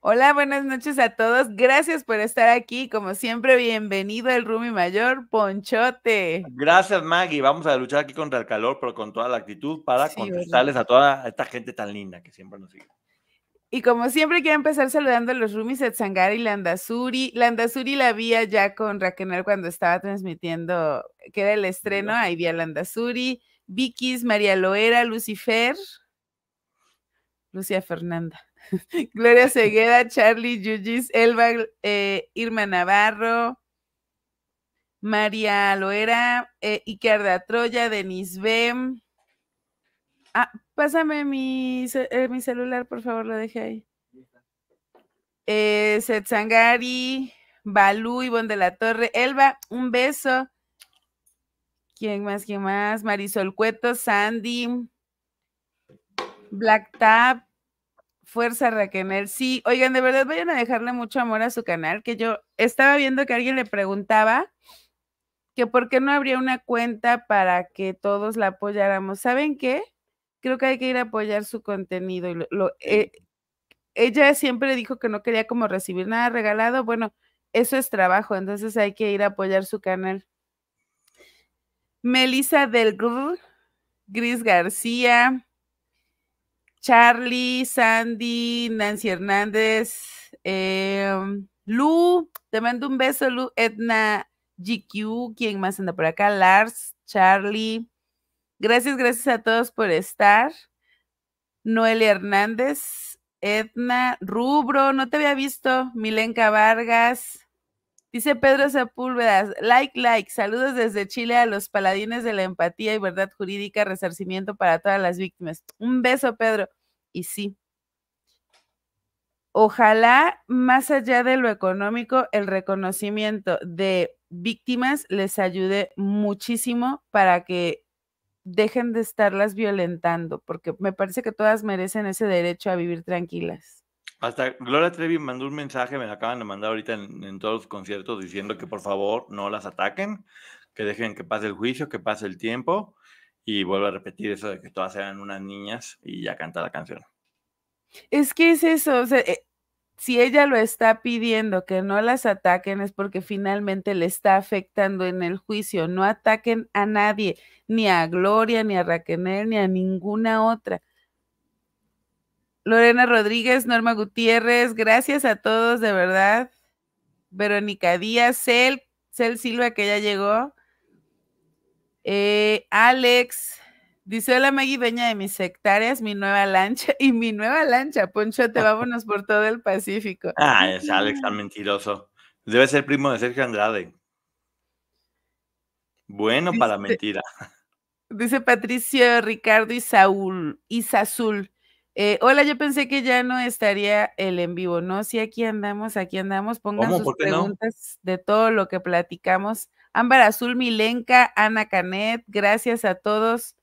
Hola, buenas noches a todos. Gracias por estar aquí. Como siempre, bienvenido el Rumi Mayor, Ponchote. Gracias, Maggie. Vamos a luchar aquí contra el calor, pero con toda la actitud para contestarles a toda esta gente tan linda que siempre nos sigue. Y como siempre, quiero empezar saludando a los Rumis, de Zangari y Landazuri. Landazuri la vi ya con Raquenar cuando estaba transmitiendo, que era el estreno, ahí vi a Landazuri, Vikis, María Loera, Lucifer, Lucia Fernanda. Gloria Ceguera, Charlie Yujis, Elba, eh, Irma Navarro, María Loera, eh, de Troya, Denis Bem. Ah, pásame eh, mi, celular, por favor, lo dejé ahí. Eh, Setzangari, Balú, Ivonne de la Torre, Elba, un beso. ¿Quién más? ¿Quién más? Marisol Cueto, Sandy, Black Tap, Fuerza Raquenel, sí. Oigan, de verdad vayan a dejarle mucho amor a su canal, que yo estaba viendo que alguien le preguntaba que por qué no habría una cuenta para que todos la apoyáramos. ¿Saben qué? Creo que hay que ir a apoyar su contenido. Eh, ella siempre dijo que no quería como recibir nada regalado. Bueno, eso es trabajo, entonces hay que ir a apoyar su canal. Melissa del Grr, Gris García, Charlie, Sandy, Nancy Hernández, em, Lu, te mando un beso, Lu, Edna, GQ, ¿quién más anda por acá? Lars, Charlie. Gracias, gracias a todos por estar. Noelia Hernández, Edna, Rubro, no te había visto, Milenka Vargas. Dice Pedro Sepúlveda, like, like, saludos desde Chile a los paladines de la empatía y verdad jurídica, resarcimiento para todas las víctimas. Un beso, Pedro y sí. Ojalá, más allá de lo económico, el reconocimiento de víctimas les ayude muchísimo para que dejen de estarlas violentando, porque me parece que todas merecen ese derecho a vivir tranquilas. Hasta Gloria Trevi mandó un mensaje, me lo acaban de mandar ahorita en, todos los conciertos diciendo que por favor no las ataquen, que dejen que pase el juicio, que pase el tiempo y vuelvo a repetir eso de que todas eran unas niñas y ya canta la canción. Es que es eso, eh, si ella lo está pidiendo que no las ataquen es porque finalmente le está afectando en el juicio. No ataquen a nadie, ni a Gloria, ni a Raquel, ni a ninguna otra. Lorena Rodríguez, Norma Gutiérrez, gracias a todos, de verdad. Verónica Díaz, Cel, Cel Silva, que ya llegó. Eh, Alex, Dice, hola Maggie, dueña de mis hectáreas, mi nueva lancha y mi nueva lancha. Poncho, te vámonos por todo el Pacífico. Ah, es Alex tan mentiroso. Debe ser primo de Sergio Andrade. Bueno para mentira. Dice Patricio, Ricardo y Saúl, y Sazul. Eh, hola, yo pensé que ya no estaría el en vivo. No, sí, aquí andamos, aquí andamos. Pongan sus preguntas de todo lo que platicamos. Ámbar Azul, Milenka, Ana Canet, gracias a todos.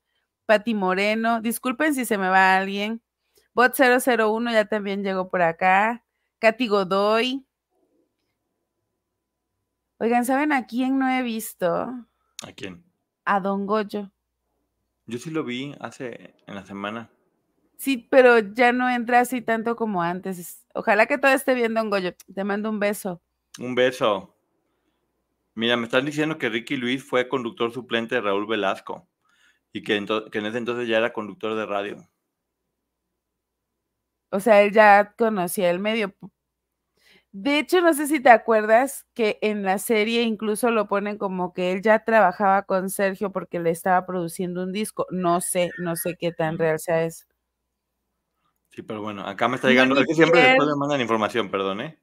Pati Moreno, disculpen si se me va alguien. Bot 001 ya también llegó por acá. Katy Godoy. Oigan, ¿saben a quién no he visto? ¿A quién? A Don Goyo. Yo sí lo vi hace en la semana. Sí, pero ya no entra así tanto como antes. Ojalá que todo esté bien, Don Goyo. Te mando un beso. Un beso. Mira, me están diciendo que Ricky Luis fue conductor suplente de Raúl Velasco y que, en ese entonces ya era conductor de radio. O sea, él ya conocía el medio. De hecho, no sé si te acuerdas que en la serie incluso lo ponen como que él ya trabajaba con Sergio porque le estaba produciendo un disco. No sé, no sé qué tan real sea eso. Sí, pero bueno, acá me está llegando. que siempre después me mandan información, perdón, ¿eh?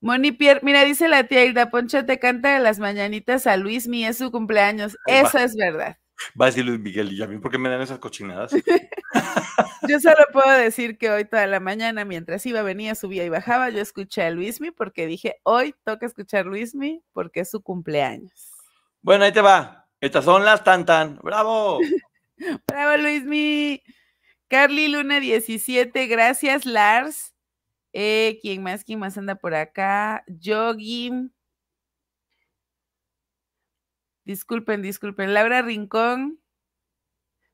Moni Pierre, mira, dice la tía Hilda Poncho, te canta de las mañanitas a Luis, mi es su cumpleaños. Eso es verdad. Va a decir Luis Miguel, ¿y a mí por qué me dan esas cochinadas? yo solo puedo decir que hoy toda la mañana, mientras iba, venía, subía y bajaba, yo escuché a Luismi porque dije, hoy toca escuchar Luismi porque es su cumpleaños. Bueno, ahí te va. Estas son las tan tan. ¡Bravo! ¡Bravo, Luismi! Carly Luna 17, gracias, Lars. Eh, ¿Quién más? ¿Quién más anda por acá? Jogim Disculpen, disculpen. Laura Rincón.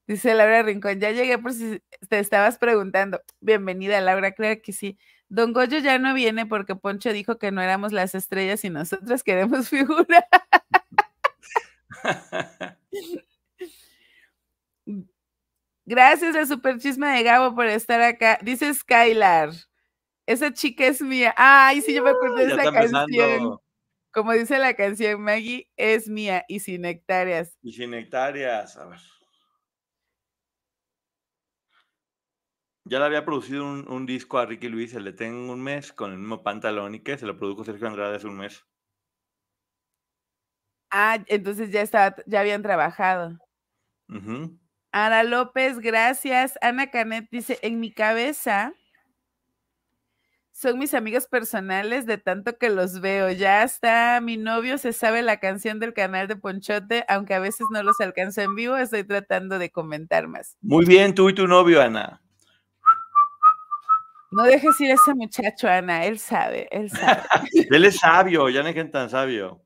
Dice Laura Rincón, ya llegué por si te estabas preguntando. Bienvenida, Laura, creo que sí. Don Goyo ya no viene porque Poncho dijo que no éramos las estrellas y nosotros queremos figura. Gracias a super de Gabo por estar acá. Dice Skylar, esa chica es mía. Ay, sí, yo me acuerdo de esa canción como dice la canción, Maggie es mía y sin hectáreas. Y sin hectáreas, a ver. Ya le había producido un, disco a Ricky Luis, el le Tengo un mes, con el mismo pantalón y que se lo produjo Sergio Andrade hace un mes. Ah, entonces ya, ya habían trabajado. Ana López, gracias. Ana Canet dice, en mi cabeza son mis amigos personales de tanto que los veo. Ya está, mi novio se sabe la canción del canal de Ponchote, aunque a veces no los alcanzo en vivo, estoy tratando de comentar más. Muy bien, tú y tu novio, Ana. No dejes ir a ese muchacho, Ana, él sabe, él sabe. él es sabio, ya no es tan sabio.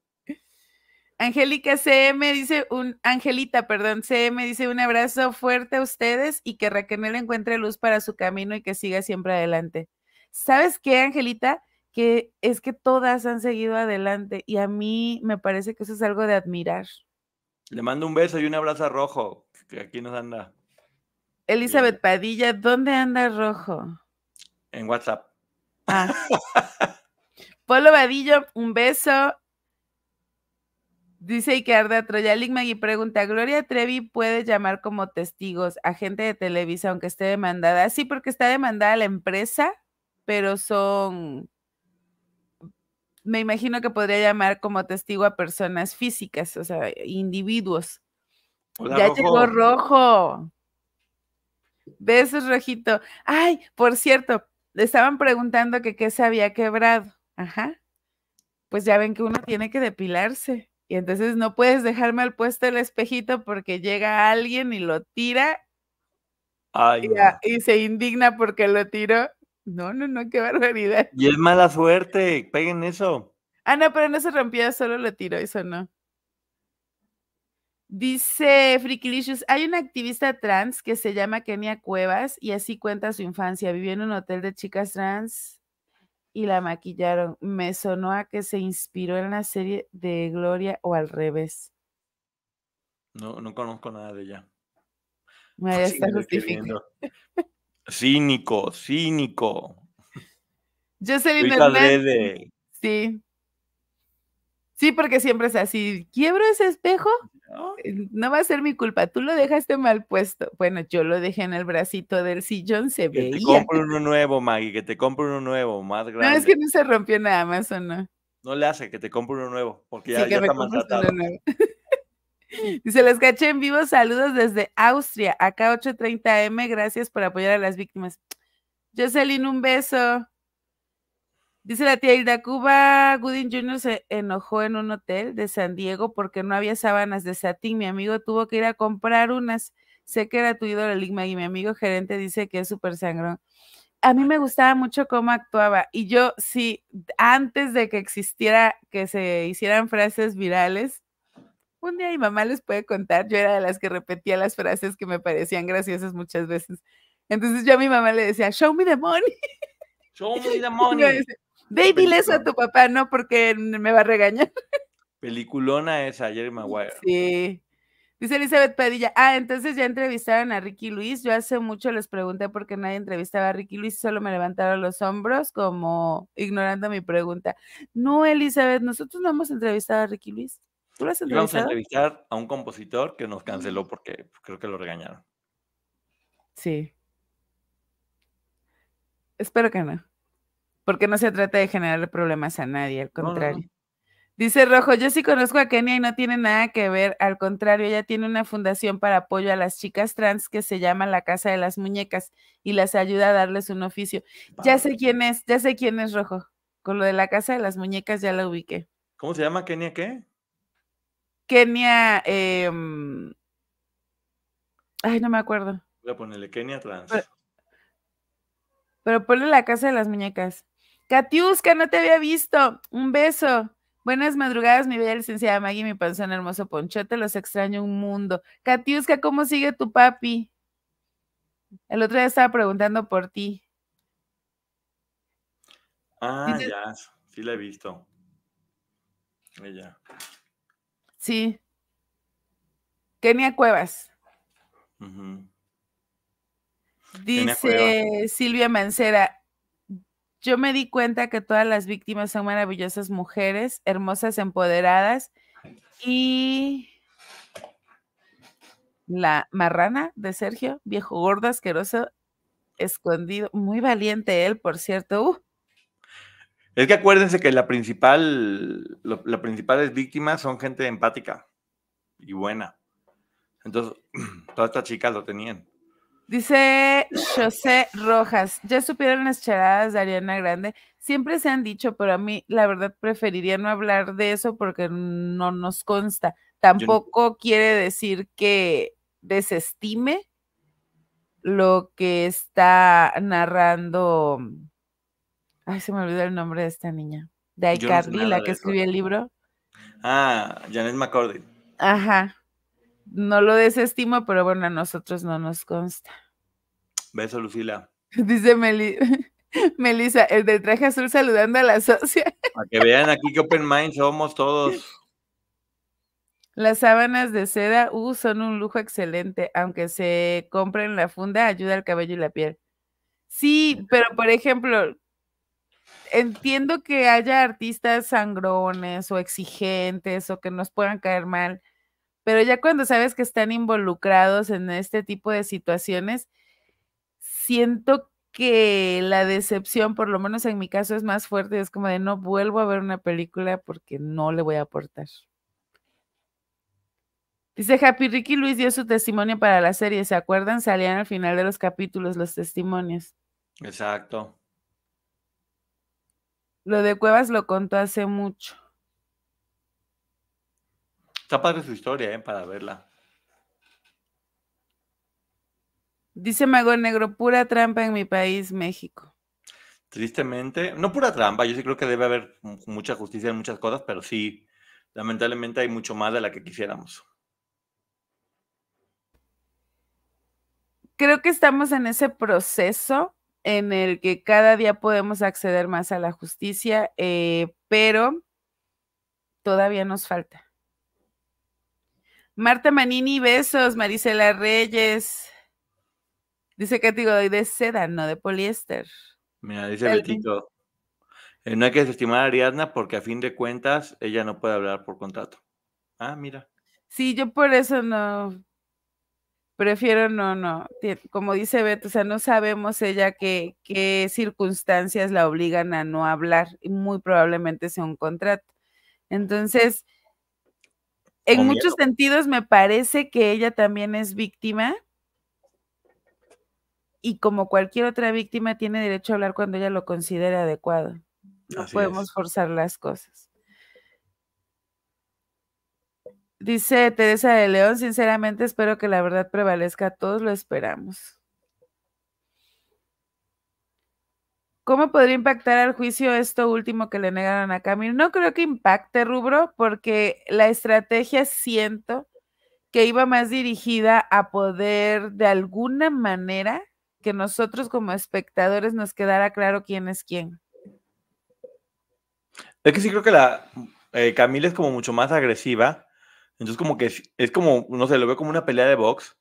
Angélica CM dice un, Angelita, perdón, CM dice un abrazo fuerte a ustedes y que Raquel encuentre luz para su camino y que siga siempre adelante. ¿Sabes qué, Angelita? Que es que todas han seguido adelante y a mí me parece que eso es algo de admirar. Le mando un beso y un abrazo a Rojo, que aquí nos anda. Elizabeth Padilla, ¿dónde anda Rojo? En WhatsApp. Ah. Polo Vadillo, un beso. Dice Ikearda Troyalik y pregunta, ¿Gloria Trevi puede llamar como testigos a gente de Televisa aunque esté demandada? Sí, porque está demandada la empresa pero son, me imagino que podría llamar como testigo a personas físicas, o sea, individuos. ya llegó rojo. Besos, rojito. Ay, por cierto, le estaban preguntando que qué se había quebrado. Ajá. Pues ya ven que uno tiene que depilarse. Y entonces no puedes dejarme al puesto el espejito porque llega alguien y lo tira. y se indigna porque lo tiró. No, no, no, qué barbaridad. Y es mala suerte, peguen eso. Ah, no, pero no se rompió, solo lo tiró, eso no. Dice Frikilicious, hay una activista trans que se llama Kenia Cuevas y así cuenta su infancia. Vivió en un hotel de chicas trans y la maquillaron. Me sonó a que se inspiró en la serie de Gloria o al revés. No, no conozco nada de ella. Me pues está justificando. Cínico, cínico. yo Jocelyn Hernández. Sí. Sí, porque siempre es así. ¿Quiebro ese espejo? Eh, no. va a ser mi culpa. Tú lo dejaste mal puesto. Bueno, yo lo dejé en el bracito del sillón, se ve. Que te compro uno nuevo, Maggie, que te compro uno nuevo, más grande. No, es que no se rompió nada más o no. No le hace que te compre uno nuevo, porque ya, está maltratado. Dice, les caché en vivo, saludos desde Austria, acá 830M, gracias por apoyar a las víctimas. Jocelyn, un beso. Dice la tía Hilda Cuba, Gooding Jr. se enojó en un hotel de San Diego porque no había sábanas de satín. Mi amigo tuvo que ir a comprar unas. Sé que era tu ídolo Ligma y mi amigo gerente dice que es súper sangrón. A mí me gustaba mucho cómo actuaba y yo sí, antes de que existiera, que se hicieran frases virales, un día mi mamá les puede contar, yo era de las que repetía las frases que me parecían graciosas muchas veces. Entonces yo a mi mamá le decía, show me the money. Show me the money. baby, a tu papá, no, porque me va a regañar. Peliculona esa, Jerry Maguire. Sí. Dice Elizabeth Padilla, ah, entonces ya entrevistaron a Ricky Luis. Yo hace mucho les pregunté por qué nadie entrevistaba a Ricky Luis, solo me levantaron los hombros como ignorando mi pregunta. No, Elizabeth, nosotros no hemos entrevistado a Ricky Luis. Vamos a entrevistar a un compositor que nos canceló mm. porque pues, creo que lo regañaron. Sí. Espero que no. Porque no se trata de generar problemas a nadie, al contrario. Dice Rojo, yo sí conozco a Kenia y no tiene nada que ver, al contrario, ella tiene una fundación para apoyo a las chicas trans que se llama La Casa de las Muñecas y las ayuda a darles un oficio. Ya sé quién es, ya sé quién es Rojo. Con lo de la Casa de las Muñecas ya la ubiqué. ¿Cómo se llama Kenia qué? Kenia. Eh, ay, no me acuerdo. Voy a ponerle Kenia Trans. Pero, ponle la casa de las muñecas. Katiuska, no te había visto. Un beso. Buenas madrugadas, mi bella licenciada Maggie, mi panzón hermoso Ponchote, los extraño un mundo. Katiuska, ¿cómo sigue tu papi? El otro día estaba preguntando por ti. Ah, ya, sí la he visto. Ella. Sí. Kenia Cuevas. Dice Silvia Mancera, yo me di cuenta que todas las víctimas son maravillosas mujeres, hermosas, empoderadas y la marrana de Sergio, viejo gordo, asqueroso, escondido, muy valiente él, por cierto. Uh, es que acuérdense que la principal, la principal víctima son gente empática y buena. Entonces, todas estas chicas lo tenían. Dice José Rojas, ¿ya supieron las charadas de Ariana Grande? Siempre se han dicho, pero a mí la verdad preferiría no hablar de eso porque no nos consta. Tampoco quiere decir que desestime lo que está narrando Ay, se me olvidó el nombre de esta niña. De Icardi, la que escribió el libro. Ah, Janet McCordy. Ajá. No lo desestimo, pero bueno, a nosotros no nos consta. Beso, Lucila. Dice Meli Melissa, el del traje azul saludando a la socia. Para que vean aquí que Open Mind somos todos. Las sábanas de seda uh, son un lujo excelente, aunque se compren la funda, ayuda al cabello y la piel. Sí, pero por ejemplo, entiendo que haya artistas sangrones o exigentes o que nos puedan caer mal, pero ya cuando sabes que están involucrados en este tipo de situaciones, siento que la decepción, por lo menos en mi caso, es más fuerte. Es como de no vuelvo a ver una película porque no le voy a aportar. Dice Happy Ricky Luis dio su testimonio para la serie. ¿Se acuerdan? Salían al final de los capítulos los testimonios. Exacto. Lo de Cuevas lo contó hace mucho. Está padre su historia, ¿eh? Para verla. Dice Mago Negro, pura trampa en mi país, México. Tristemente, no pura trampa, yo sí creo que debe haber mucha justicia en muchas cosas, pero sí, lamentablemente hay mucho más de la que quisiéramos. Creo que estamos en ese proceso en el que cada día podemos acceder más a la justicia, eh, pero todavía nos falta. Marta Manini, besos. Marisela Reyes. Dice que digo, de seda, no de poliéster. Mira, dice Betito. Eh, no hay que desestimar a Ariadna porque a fin de cuentas ella no puede hablar por contrato. Ah, mira. Sí, yo por eso no, prefiero no, no. Como dice Beto, o sea, no sabemos ella qué, qué circunstancias la obligan a no hablar y muy probablemente sea un contrato. Entonces, en muchos sentidos me parece que ella también es víctima y como cualquier otra víctima tiene derecho a hablar cuando ella lo considere adecuado. No podemos forzar las cosas. Dice Teresa de León, sinceramente espero que la verdad prevalezca, todos lo esperamos. ¿Cómo podría impactar al juicio esto último que le negaron a Camilo? No creo que impacte, Rubro, porque la estrategia siento que iba más dirigida a poder de alguna manera que nosotros como espectadores nos quedara claro quién es quién. Es que sí creo que la eh, Camila es como mucho más agresiva entonces, como que es, como, no sé, lo veo como una pelea de box,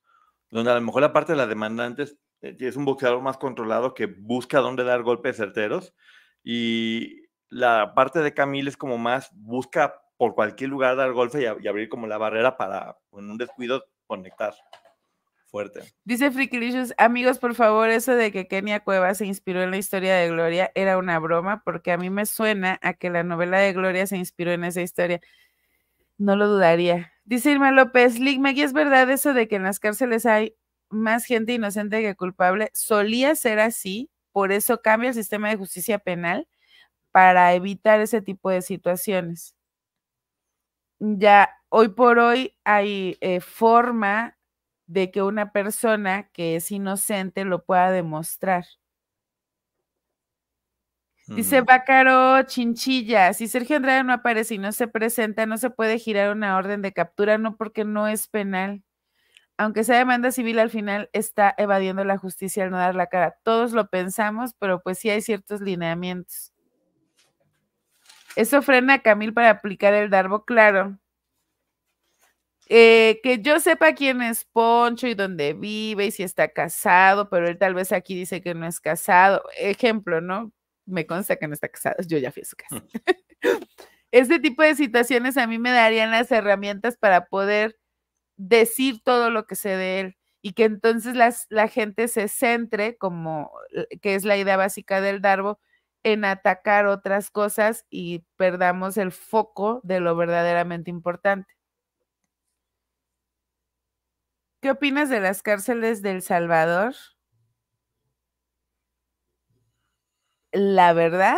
donde a lo mejor la parte de la demandante eh, es un boxeador más controlado que busca dónde dar golpes certeros. Y la parte de Camille es como más, busca por cualquier lugar dar golpe y, abrir como la barrera para, en un descuido, conectar fuerte. Dice Frikilicious, amigos, por favor, eso de que Kenia Cueva se inspiró en la historia de Gloria era una broma, porque a mí me suena a que la novela de Gloria se inspiró en esa historia. No lo dudaría. Dice Irma López, ¿y ¿es verdad eso de que en las cárceles hay más gente inocente que culpable? Solía ser así, por eso cambia el sistema de justicia penal para evitar ese tipo de situaciones. Ya hoy por hoy hay eh, forma de que una persona que es inocente lo pueda demostrar. Dice Bácaro Chinchilla, si Sergio Andrade no aparece y no se presenta, no se puede girar una orden de captura, no porque no es penal. Aunque sea demanda civil, al final está evadiendo la justicia al no dar la cara. Todos lo pensamos, pero pues sí hay ciertos lineamientos. Eso frena a Camil para aplicar el darbo, claro. Eh, que yo sepa quién es Poncho y dónde vive y si está casado, pero él tal vez aquí dice que no es casado. Ejemplo, ¿no? me consta que no está casado, yo ya fui a su casa. este tipo de situaciones a mí me darían las herramientas para poder decir todo lo que sé de él y que entonces la gente se centre, como eh, que es la idea básica del Darbo, en atacar otras cosas y perdamos el foco de lo verdaderamente importante. ¿Qué opinas de las cárceles del Salvador? la verdad,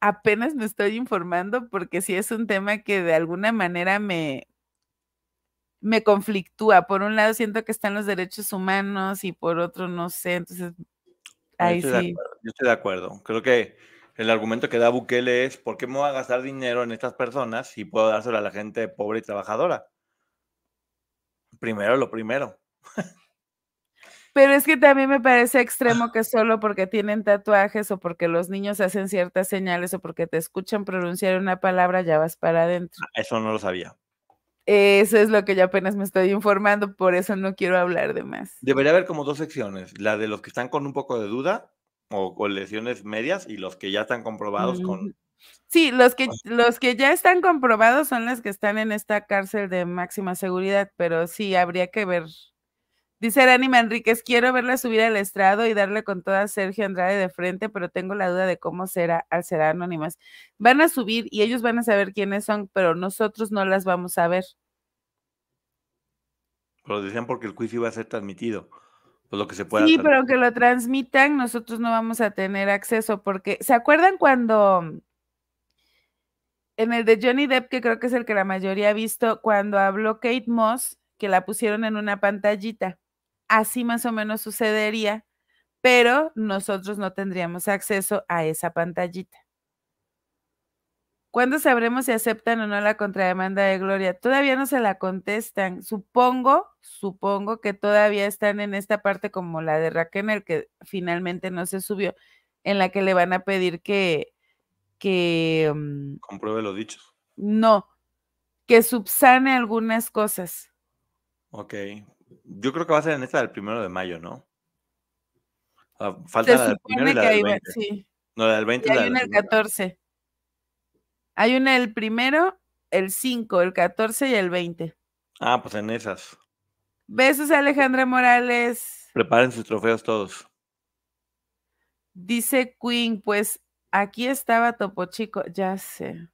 apenas me estoy informando porque sí es un tema que de alguna manera me, me conflictúa. Por un lado siento que están los derechos humanos y por otro no sé, entonces ahí sí. Yo estoy de acuerdo. Creo que el argumento que da Bukele es ¿por qué me voy a gastar dinero en estas personas si puedo dárselo a la gente pobre y trabajadora? Primero lo primero. Pero es que también me parece extremo ah. que solo porque tienen tatuajes o porque los niños hacen ciertas señales o porque te escuchan pronunciar una palabra, ya vas para adentro. Ah, eso no lo sabía. Eso es lo que yo apenas me estoy informando, por eso no quiero hablar de más. Debería haber como dos secciones, la de los que están con un poco de duda o, con lesiones medias y los que ya están comprobados con... Mm, sí, los que, los que ya están comprobados son los que están en esta cárcel de máxima seguridad, pero sí, habría que ver Dice Anima Enríquez, quiero verla subir al estrado y darle con toda Sergio Andrade de frente, pero tengo la duda de cómo será al ser anónimas. Van a subir y ellos van a saber quiénes son, pero nosotros no las vamos a ver. Lo decían porque el juicio iba a ser transmitido. Pues lo que se pueda. Sí, pero aunque lo transmitan, nosotros no vamos a tener acceso, porque ¿se acuerdan cuando en el de Johnny Depp, que creo que es el que la mayoría ha visto, cuando habló Kate Moss, que la pusieron en una pantallita? así más o menos sucedería, pero nosotros no tendríamos acceso a esa pantallita. ¿Cuándo sabremos si aceptan o no la contrademanda de Gloria? Todavía no se la contestan. Supongo, supongo que todavía están en esta parte como la de Raquel, que finalmente no se subió, en la que le van a pedir que... que mm, Compruebe lo dicho. No, que subsane algunas cosas. Ok, yo creo que va a ser en esta del primero de mayo, ¿no? Ah, falta Se la del primero y la del 20. sí. No, la del 20 y hay la una el 14. Hay una el primero, el 5, el 14 y el 20. Ah, pues en esas. Besos a Alejandra Morales. Preparen sus trofeos todos. Dice Queen, pues aquí estaba Topo Chico, ya sé.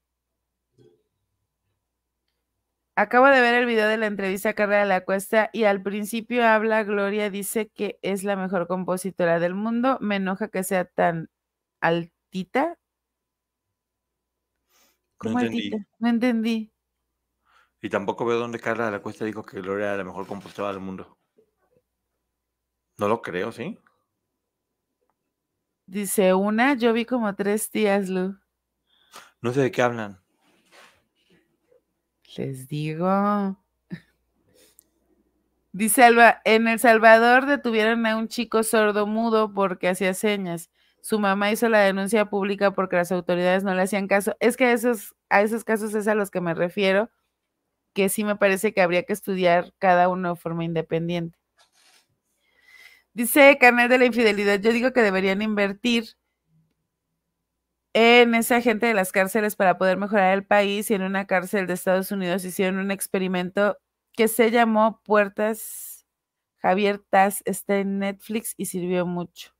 Acabo de ver el video de la entrevista a de La Cuesta y al principio habla Gloria, dice que es la mejor compositora del mundo. Me enoja que sea tan altita. ¿Cómo no entendí. No entendí. Y tampoco veo dónde Carla de la Cuesta dijo que Gloria era la mejor compositora del mundo. No lo creo, ¿sí? Dice una, yo vi como tres tías, Lu. No sé de qué hablan. Les digo. Dice Alba, en El Salvador detuvieron a un chico sordo mudo porque hacía señas. Su mamá hizo la denuncia pública porque las autoridades no le hacían caso. Es que a esos, a esos casos es a los que me refiero, que sí me parece que habría que estudiar cada uno de forma independiente. Dice Canal de la Infidelidad, yo digo que deberían invertir en esa gente de las cárceles para poder mejorar el país y en una cárcel de Estados Unidos hicieron un experimento que se llamó Puertas Abiertas, está en Netflix y sirvió mucho.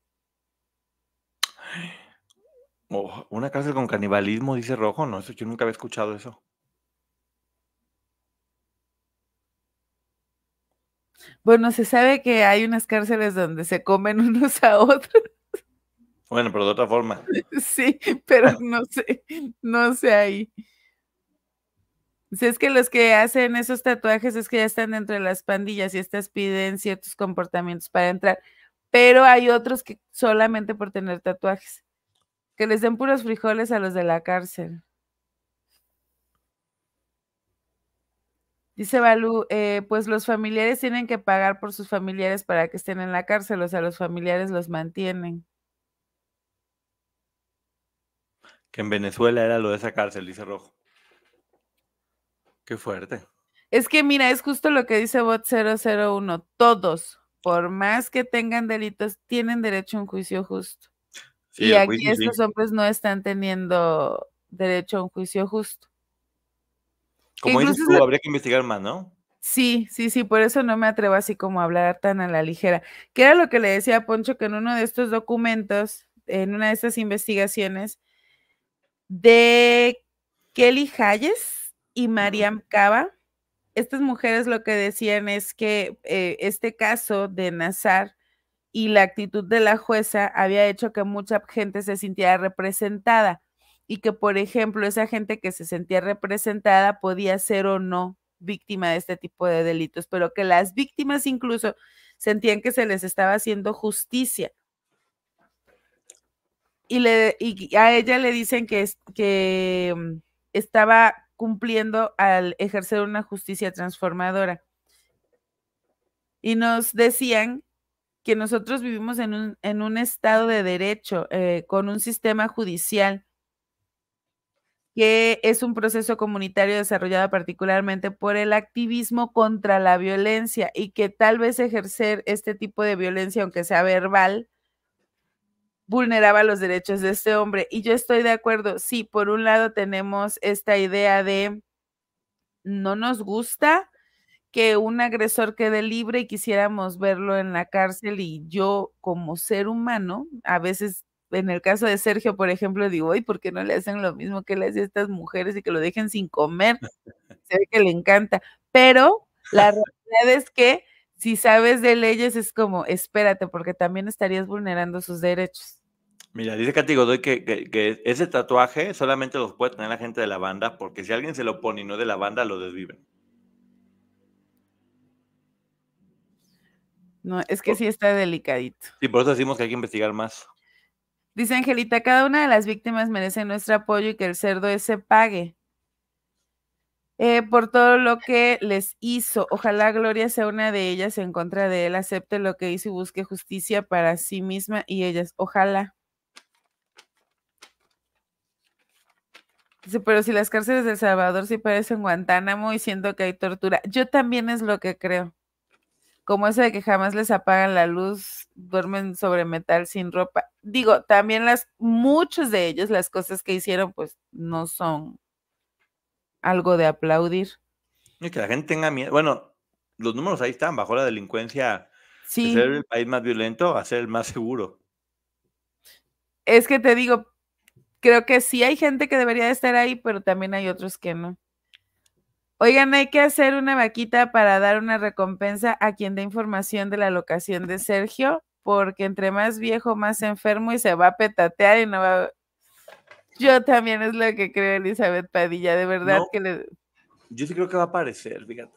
Oh, una cárcel con canibalismo, dice Rojo, no, eso yo nunca había escuchado eso. Bueno, se sabe que hay unas cárceles donde se comen unos a otros. Bueno, pero de otra forma. Sí, pero no sé, no sé ahí. Si es que los que hacen esos tatuajes es que ya están dentro de las pandillas y estas piden ciertos comportamientos para entrar, pero hay otros que solamente por tener tatuajes, que les den puros frijoles a los de la cárcel. Dice Balú, eh, pues los familiares tienen que pagar por sus familiares para que estén en la cárcel, o sea, los familiares los mantienen. en Venezuela era lo de esa cárcel, dice Rojo. Qué fuerte. Es que mira, es justo lo que dice Bot 001. Todos, por más que tengan delitos, tienen derecho a un juicio justo. y aquí estos hombres no están teniendo derecho a un juicio justo. Como dices tú, habría que investigar más, ¿no? Sí, sí, sí, por eso no me atrevo así como a hablar tan a la ligera. Que era lo que le decía a Poncho que en uno de estos documentos, en una de estas investigaciones, de Kelly Hayes y Mariam Cava. Estas mujeres lo que decían es que eh, este caso de Nazar y la actitud de la jueza había hecho que mucha gente se sintiera representada y que, por ejemplo, esa gente que se sentía representada podía ser o no víctima de este tipo de delitos, pero que las víctimas incluso sentían que se les estaba haciendo justicia y, le, y a ella le dicen que, es, que mm, estaba cumpliendo al ejercer una justicia transformadora. Y nos decían que nosotros vivimos en un, estado de derecho, eh, con un sistema judicial, que es un proceso comunitario desarrollado particularmente por el activismo contra la violencia y que tal vez ejercer este tipo de violencia, aunque sea verbal, vulneraba los derechos de este hombre. Y yo estoy de acuerdo, sí, por un lado tenemos esta idea de no nos gusta que un agresor quede libre y quisiéramos verlo en la cárcel y yo como ser humano, a veces en el caso de Sergio, por ejemplo, digo, ¿y por qué no le hacen lo mismo que le hacen estas mujeres y que lo dejen sin comer? Se ve que le encanta, pero la realidad es que si sabes de leyes, es como, espérate, porque también estarías vulnerando sus derechos. Mira, dice Cati Godoy que, ese tatuaje solamente los puede tener la gente de la banda, porque si alguien se lo pone y no de la banda, lo desviven. No, es que sí está delicadito. Y por eso decimos que hay que investigar más. Dice Angelita, cada una de las víctimas merece nuestro apoyo y que el cerdo ese pague. Eh, por todo lo que les hizo. Ojalá Gloria sea una de ellas en contra de él, acepte lo que hizo y busque justicia para sí misma y ellas. Ojalá. pero si las cárceles del El Salvador sí parecen Guantánamo y siento que hay tortura, yo también es lo que creo. Como eso de que jamás les apagan la luz, duermen sobre metal sin ropa. Digo, también las, muchos de ellos, las cosas que hicieron, pues no son algo de aplaudir. Y que la gente tenga miedo. Bueno, los números ahí están, bajo la delincuencia. Sí. De ser el país más violento a ser el más seguro. Es que te digo, creo que sí hay gente que debería de estar ahí, pero también hay otros que no. Oigan, hay que hacer una vaquita para dar una recompensa a quien dé información de la locación de Sergio, porque entre más viejo, más enfermo y se va a petatear y no va, yo también es lo que creo, Elizabeth Padilla, de verdad que le... Yo sí creo que va a aparecer, fíjate.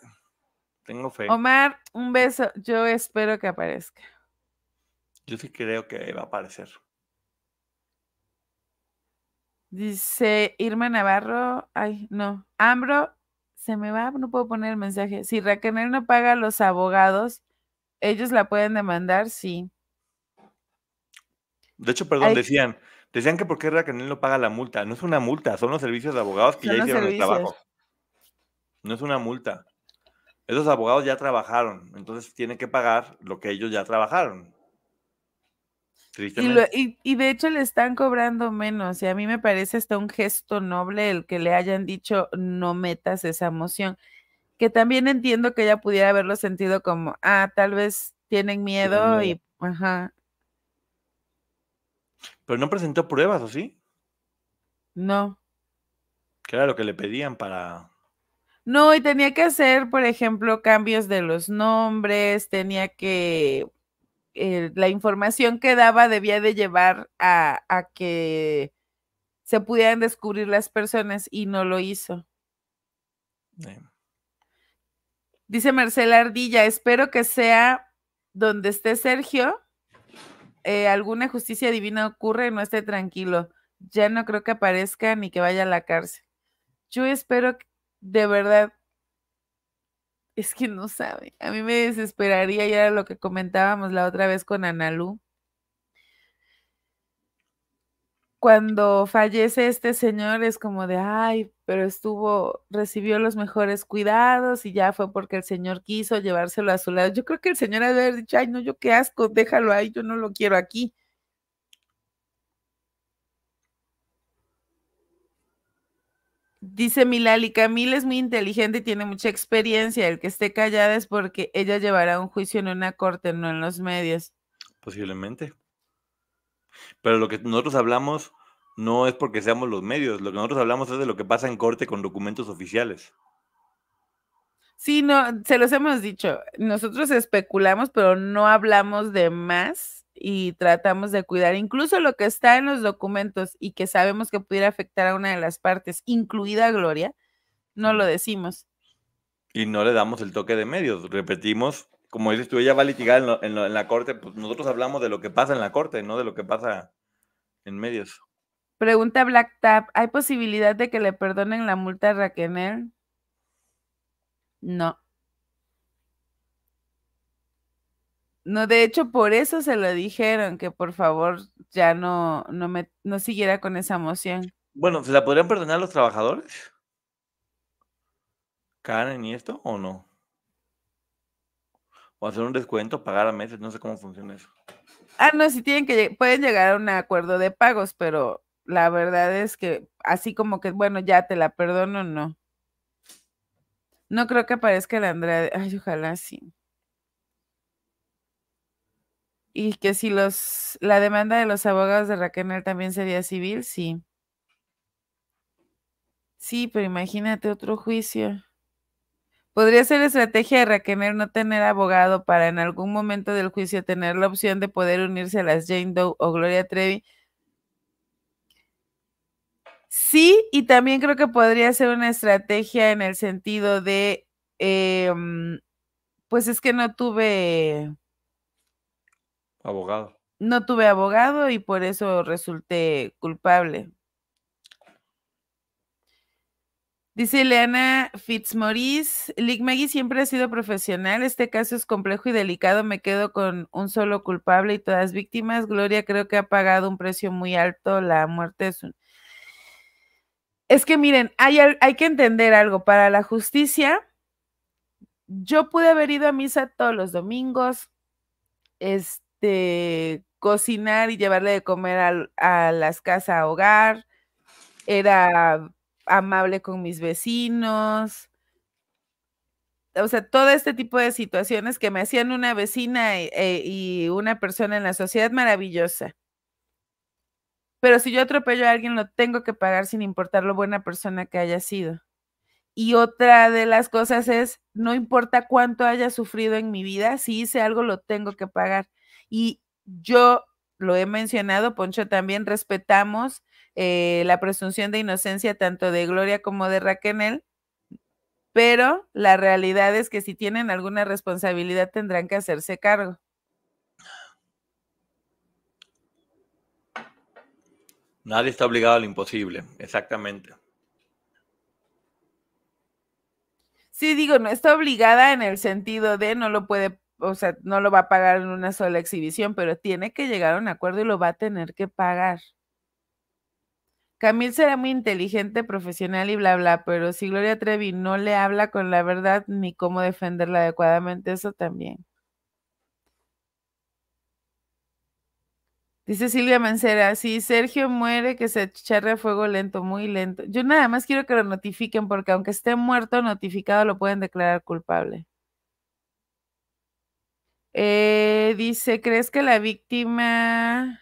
Tengo fe. Omar, un beso. Yo espero que aparezca. Yo sí creo que va a aparecer. Dice Irma Navarro, ay, no, Ambro, se me va, no puedo poner el mensaje. Si Raquel no paga a los abogados, ¿ellos la pueden demandar? Sí. De hecho, perdón, decían, Decían que por qué Racanel no paga la multa. No es una multa, son los servicios de abogados que ya hicieron el trabajo. No es una multa. Esos abogados ya trabajaron, entonces tiene que pagar lo que ellos ya trabajaron. Y, de hecho le están cobrando menos y a mí me parece hasta un gesto noble el que le hayan dicho no metas esa moción, que también entiendo que ella pudiera haberlo sentido como, ah, tal vez tienen miedo, tienen miedo. y, ajá, pero no presentó pruebas, ¿o sí? No. Claro, era lo que le pedían para. No, y tenía que hacer, por ejemplo, cambios de los nombres, tenía que. Eh, la información que daba debía de llevar a, que se pudieran descubrir las personas y no lo hizo. Dice Marcela Ardilla, espero que sea donde esté Sergio eh, alguna justicia divina ocurre, no esté tranquilo. Ya no creo que aparezca ni que vaya a la cárcel. Yo espero que, de verdad. Es que no sabe. A mí me desesperaría, y era lo que comentábamos la otra vez con Analu, cuando fallece este señor es como de, ay, pero estuvo, recibió los mejores cuidados y ya fue porque el señor quiso llevárselo a su lado. Yo creo que el señor debe haber dicho, ay, no, yo qué asco, déjalo ahí, yo no lo quiero aquí. Dice Milali, Camila es muy inteligente y tiene mucha experiencia. El que esté callada es porque ella llevará un juicio en una corte, no en los medios. Posiblemente. Pero lo que nosotros hablamos no es porque seamos los medios, lo que nosotros hablamos es de lo que pasa en corte con documentos oficiales. Sí, no, se los hemos dicho. Nosotros especulamos, pero no hablamos de más y tratamos de cuidar incluso lo que está en los documentos y que sabemos que pudiera afectar a una de las partes, incluida Gloria, no lo decimos. Y no le damos el toque de medios. Repetimos como dices tú, ella va a litigar en, la corte, pues nosotros hablamos de lo que pasa en la corte, no de lo que pasa en medios. Pregunta Black Tap, ¿hay posibilidad de que le perdonen la multa a Raquenel? No. No, de hecho, por eso se lo dijeron, que por favor ya no, siguiera con esa moción. Bueno, ¿se la podrían perdonar los trabajadores? ¿Karen y esto o no? o hacer un descuento, pagar a meses, no sé cómo funciona eso. Ah, no, sí tienen que, pueden llegar a un acuerdo de pagos, pero la verdad es que así como que, bueno, ya te la perdono, no. No creo que aparezca la Andrade. Ay, ojalá sí. Y que si los la demanda de los abogados de Raquel también sería civil, sí. Sí, pero imagínate otro juicio. Podría ser estrategia de Raquenel no tener abogado para en algún momento del juicio tener la opción de poder unirse a las Jane Doe o Gloria Trevi. Sí, y también creo que podría ser una estrategia en el sentido de, em, pues es que no tuve abogado. No tuve abogado y por eso resulté culpable. Dice Leana Fitzmaurice, Lick Maggie siempre ha sido profesional, este caso es complejo y delicado, me quedo con un solo culpable y todas víctimas. Gloria creo que ha pagado un precio muy alto, la muerte es un... Es que miren, hay, que entender algo, para la justicia, yo pude haber ido a misa todos los domingos, este, cocinar y llevarle de comer a, a las casas a hogar, era amable con mis vecinos. O sea, todo este tipo de situaciones que me hacían una vecina eh, eh, y, una persona en la sociedad maravillosa. Pero si yo atropello a alguien, lo tengo que pagar sin importar lo buena persona que haya sido. Y otra de las cosas es, no importa cuánto haya sufrido en mi vida, si hice algo, lo tengo que pagar. Y yo lo he mencionado, Poncho, también respetamos eh, la presunción de inocencia tanto de Gloria como de Raquel, pero la realidad es que si tienen alguna responsabilidad tendrán que hacerse cargo. Nadie está obligado a lo imposible, exactamente. Sí, digo, no está obligada en el sentido de no lo puede, o sea, no lo va a pagar en una sola exhibición, pero tiene que llegar a un acuerdo y lo va a tener que pagar. Camil será muy inteligente, profesional y bla, bla, pero si Gloria Trevi no le habla con la verdad ni cómo defenderla adecuadamente, eso también. Dice Silvia Mancera, si Sergio muere, que se charre fuego lento, muy lento. Yo nada más quiero que lo notifiquen porque aunque esté muerto, notificado lo pueden declarar culpable. Eh, dice, ¿crees que la víctima...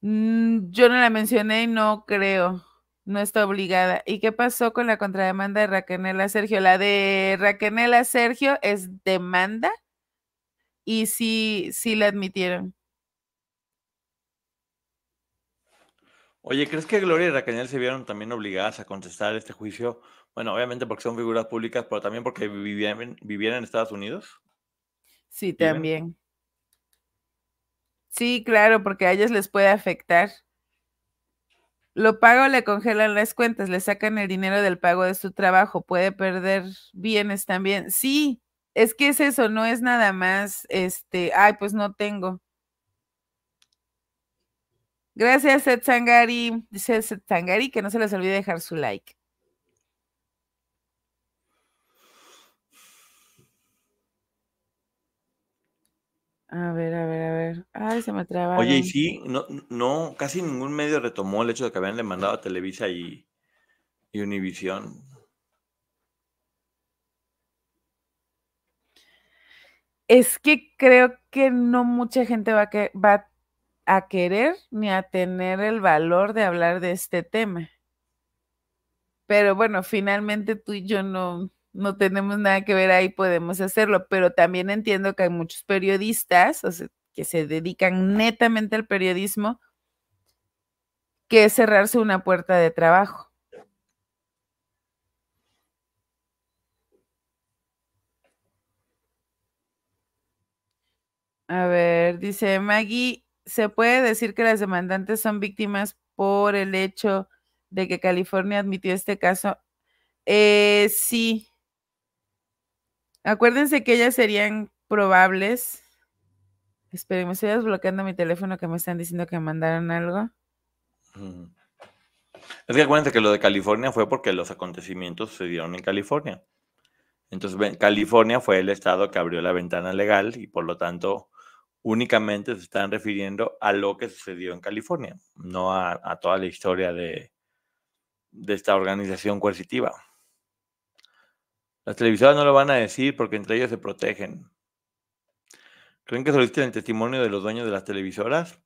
Mm, yo no la mencioné y no creo. No está obligada. ¿Y qué pasó con la contrademanda de Raquenela Sergio? La de Raquenela Sergio es demanda y sí, sí la admitieron. Oye, ¿crees que Gloria y Raquel se vieron también obligadas a contestar este juicio? Bueno, obviamente porque son figuras públicas, pero también porque vivían, en Estados Unidos. Sí, también. Sí, claro, porque a ellos les puede afectar. Lo pago, le congelan las cuentas, le sacan el dinero del pago de su trabajo, puede perder bienes también. Sí, es que es eso, no es nada más, este, ay, pues no tengo. Gracias, Seth Dice Seth Sangari que no se les olvide dejar su like. A ver, a ver, a ver. Ay, se me traba. Oye, y sí, no, no, casi ningún medio retomó el hecho de que habían demandado a Televisa y, Univision. Univisión. Es que creo que no mucha gente va a querer ni a tener el valor de hablar de este tema. Pero bueno, finalmente tú y yo no, no tenemos nada que ver ahí, podemos hacerlo, pero también entiendo que hay muchos periodistas que se dedican netamente al periodismo, que cerrarse una puerta de trabajo. A ver, dice Maggie, ¿se puede decir que las demandantes son víctimas por el hecho de que California admitió este caso? Eh, sí, Acuérdense que ellas serían probables. Esperen, me estoy desbloqueando mi teléfono que me están diciendo que mandaron algo. Es que acuérdense que lo de California fue porque los acontecimientos sucedieron en California. Entonces, California fue el estado que abrió la ventana legal y por lo tanto únicamente se están refiriendo a lo que sucedió en California, no a, toda la historia de esta organización coercitiva. Las televisoras no lo van a decir porque entre ellas se protegen. ¿Creen que soliciten el testimonio de los dueños de las televisoras?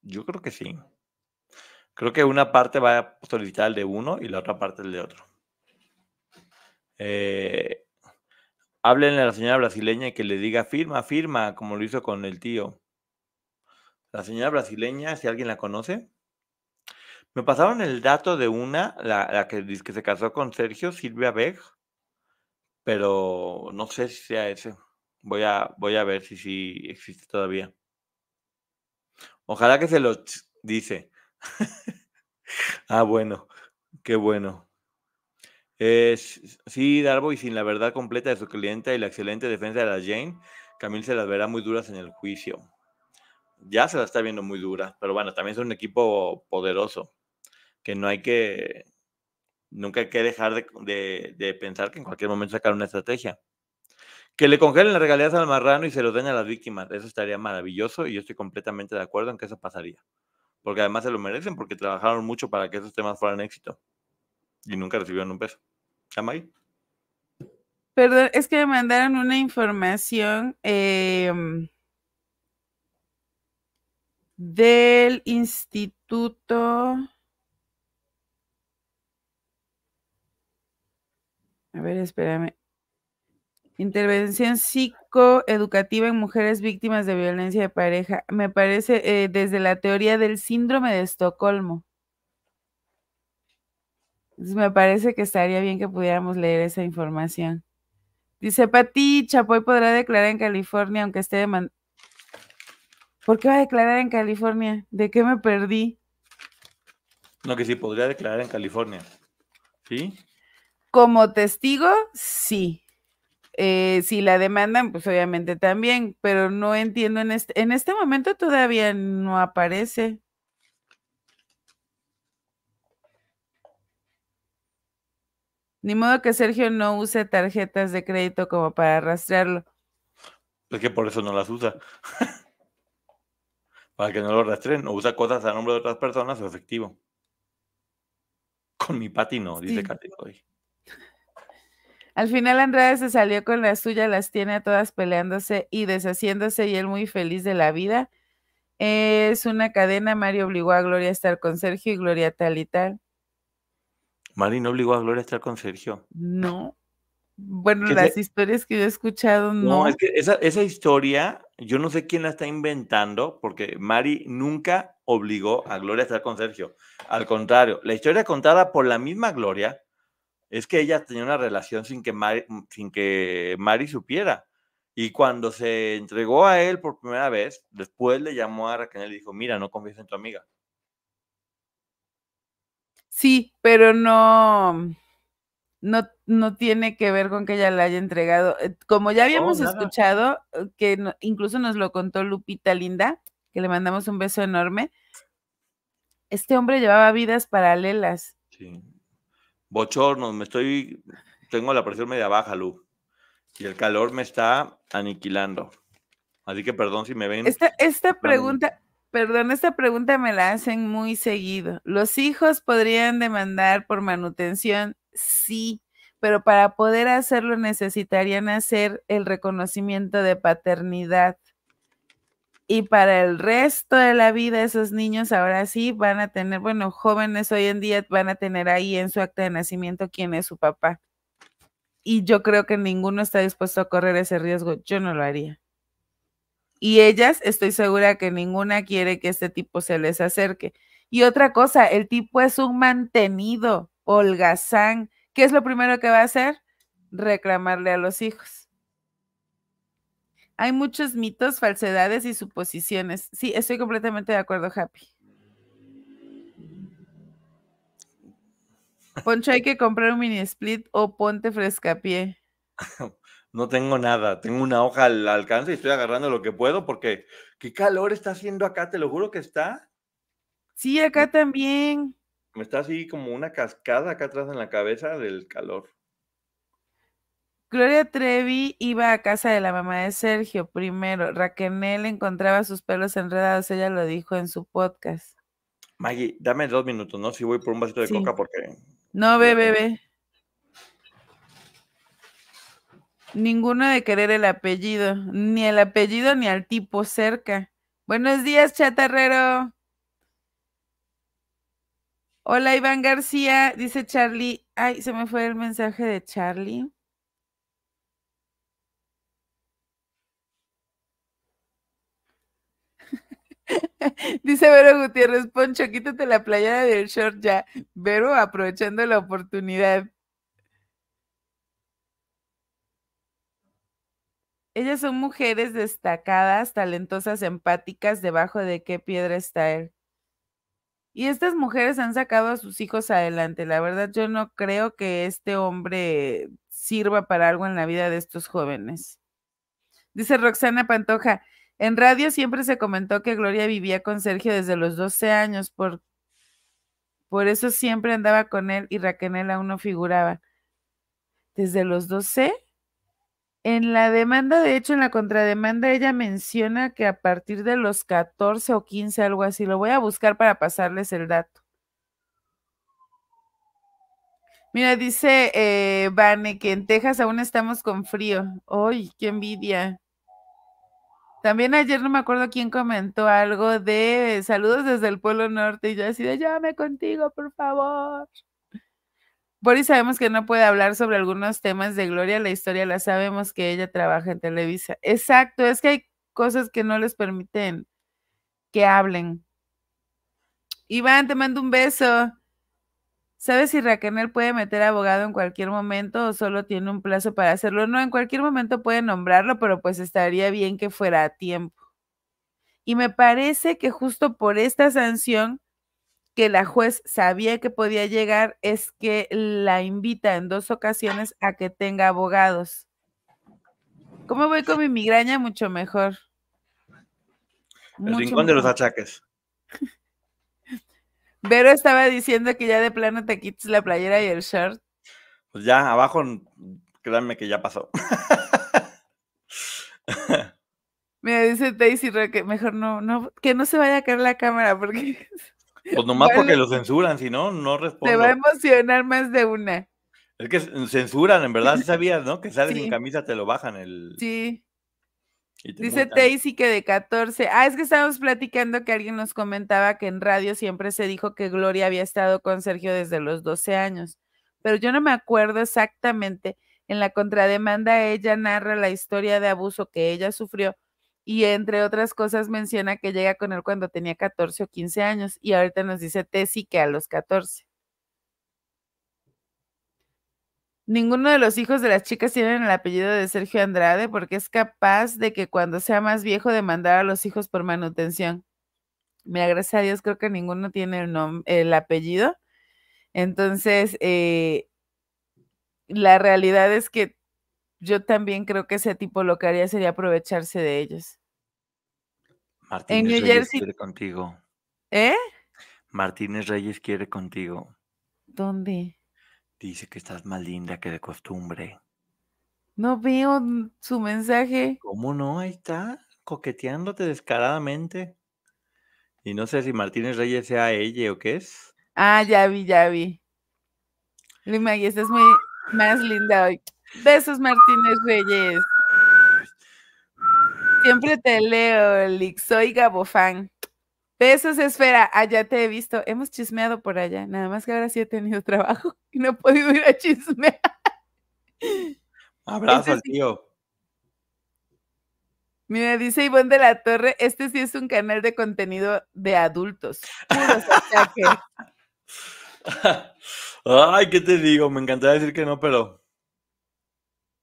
Yo creo que sí. Creo que una parte va a solicitar el de uno y la otra parte el de otro. Eh, háblenle a la señora brasileña y que le diga firma, firma, como lo hizo con el tío. La señora brasileña, si alguien la conoce. Me pasaron el dato de una, la, que, que se casó con Sergio, Silvia Beg pero no sé si sea ese. Voy a, voy a ver si, si existe todavía. Ojalá que se lo dice. ah, bueno, qué bueno. Es, sí, Darbo, y sin la verdad completa de su clienta y la excelente defensa de la Jane, Camille se las verá muy duras en el juicio. Ya se la está viendo muy dura, pero bueno, también es un equipo poderoso, que no hay que Nunca hay que dejar de, pensar que en cualquier momento sacar una estrategia. Que le congelen las regalías al marrano y se los den a las víctimas. Eso estaría maravilloso y yo estoy completamente de acuerdo en que eso pasaría. Porque además se lo merecen porque trabajaron mucho para que esos temas fueran éxito. Y nunca recibieron un peso. ahí Perdón, es que me mandaron una información em, del instituto. A ver, espérame. Intervención psicoeducativa en mujeres víctimas de violencia de pareja. Me parece eh, desde la teoría del síndrome de Estocolmo. me parece que estaría bien que pudiéramos leer esa información. Dice Pati, Chapoy podrá declarar en California aunque esté demandando. ¿Por qué va a declarar en California? ¿De qué me perdí? No, que sí, podría declarar en California. ¿Sí? Como testigo, sí. Eh, si la demandan, pues obviamente también, pero no entiendo este, en este, momento todavía no aparece. Ni modo que Sergio no use tarjetas de crédito como para rastrearlo. Es que por eso no las usa. para que no lo rastreen. No usa cosas a nombre de otras personas o efectivo. Con mi pati no, dice sí. hoy. Al final Andrade se salió con la suya, las tiene a todas peleándose y deshaciéndose y él muy feliz de la vida. Es una cadena, Mari obligó a Gloria a estar con Sergio y Gloria tal y tal. Mari no obligó a Gloria a estar con Sergio. No. Bueno, las historias que yo he escuchado no. No, es esa historia, yo no sé quién la está inventando, porque Mari nunca obligó a Gloria a estar con Sergio. Al contrario, la historia contada por la misma Gloria es que ella tenía una relación sin que, Mari, mm, sin que Mari supiera. Y cuando se entregó a él por primera vez, después le llamó a Raquel y le dijo, mira, no confíes en tu amiga. Sí, pero no, no, no tiene que ver con que ella la haya entregado. Eh, como ya oh, habíamos escuchado, eh, que incluso nos lo contó Lupita Linda, que le mandamos un beso enorme, este hombre llevaba vidas paralelas. Sí bochornos, me estoy, tengo la presión media baja, Lu, y el calor me está aniquilando. Así que perdón si me ven. Esta, esta pregunta, perdón, esta pregunta me la hacen muy seguido. ¿Los hijos podrían demandar por manutención? Sí, pero para poder hacerlo necesitarían hacer el reconocimiento de paternidad y para el resto de la vida esos niños ahora sí van a tener, bueno, jóvenes hoy en día van a tener ahí en su acta de nacimiento quién es su papá. Y yo creo que ninguno está dispuesto a correr ese riesgo. Yo no lo haría. Y ellas, estoy segura que ninguna quiere que este tipo se les acerque. Y otra cosa, el tipo es un mantenido, holgazán. ¿Qué es lo primero que va a hacer? Reclamarle a los hijos. Hay muchos mitos, falsedades y suposiciones. Sí, estoy completamente de acuerdo, Happy. Poncho, hay que comprar un mini split o ponte frescapié. No tengo nada, tengo una hoja al alcance y estoy agarrando lo que puedo porque qué calor está haciendo acá, te lo juro que está. Sí, acá también. Me está así como una cascada acá atrás en la cabeza del calor. Gloria Trevi iba a casa de la mamá de Sergio primero. Raquel encontraba sus pelos enredados, ella lo dijo en su podcast. Maggie, dame dos minutos, ¿no? Si voy por un vasito de coca porque... No, ve, bebé. Ninguno de querer el apellido, ni el apellido ni al tipo cerca. Buenos días, chatarrero. Hola, Iván García, dice Charlie. Ay, se me fue el mensaje de Charlie. Dice Vero Gutiérrez, Poncho, quítate la playera del short ya. Vero aprovechando la oportunidad. Ellas son mujeres destacadas, talentosas, empáticas, debajo de qué piedra está él. Y estas mujeres han sacado a sus hijos adelante. La verdad, yo no creo que este hombre sirva para algo en la vida de estos jóvenes. Dice Roxana Pantoja, en radio siempre se comentó que Gloria vivía con Sergio desde los 12 años, por, por eso siempre andaba con él y Raquel aún no figuraba. Desde los 12. En la demanda, de hecho, en la contrademanda, ella menciona que a partir de los 14 o 15, algo así, lo voy a buscar para pasarles el dato. Mira, dice eh, Vane que en Texas aún estamos con frío. ¡Ay, qué envidia! También ayer no me acuerdo quién comentó algo de saludos desde el pueblo Norte y yo así de llame contigo, por favor. Boris sabemos que no puede hablar sobre algunos temas de Gloria, la historia la sabemos que ella trabaja en Televisa. Exacto, es que hay cosas que no les permiten que hablen. Iván, te mando un beso. ¿Sabes si Raquel puede meter abogado en cualquier momento o solo tiene un plazo para hacerlo? No, en cualquier momento puede nombrarlo, pero pues estaría bien que fuera a tiempo. Y me parece que justo por esta sanción que la juez sabía que podía llegar es que la invita en dos ocasiones a que tenga abogados. ¿Cómo voy con mi migraña? Mucho mejor. El rincón de los achaques. Vero estaba diciendo que ya de plano te quites la playera y el shirt. Pues ya, abajo, créanme que ya pasó. Mira, dice Daisy que mejor no, no, que no se vaya a caer la cámara, porque. Pues nomás porque lo censuran, si no, no responde. Te va a emocionar más de una. Es que censuran, en verdad, sabías, ¿no? Que sales en camisa, te lo bajan el. Sí. Dice Daisy que de 14. Ah, es que estábamos platicando que alguien nos comentaba que en radio siempre se dijo que Gloria había estado con Sergio desde los 12 años, pero yo no me acuerdo exactamente. En la contrademanda ella narra la historia de abuso que ella sufrió y entre otras cosas menciona que llega con él cuando tenía 14 o 15 años y ahorita nos dice sí que a los 14. Ninguno de los hijos de las chicas tienen el apellido de Sergio Andrade porque es capaz de que cuando sea más viejo mandar a los hijos por manutención. Me gracias a Dios creo que ninguno tiene el, apellido. Entonces, eh, la realidad es que yo también creo que ese tipo lo que haría sería aprovecharse de ellos. Martínez Reyes quiere contigo. ¿Eh? Martínez Reyes quiere contigo. ¿Dónde? Dice que estás más linda que de costumbre. No veo su mensaje. ¿Cómo no? Ahí está, coqueteándote descaradamente. Y no sé si Martínez Reyes sea ella o qué es. Ah, ya vi, ya vi. Lima, y estás muy más linda hoy. Besos, Martínez Reyes. Siempre te leo, Lix. Soy Gabofán. Besos, Esfera. Allá ah, te he visto. Hemos chismeado por allá. Nada más que ahora sí he tenido trabajo y no he podido ir a chismear. Abrazo este tío. Mira, dice Ivonne de la Torre, este sí es un canal de contenido de adultos. Ay, ¿qué te digo? Me encantaría decir que no, pero...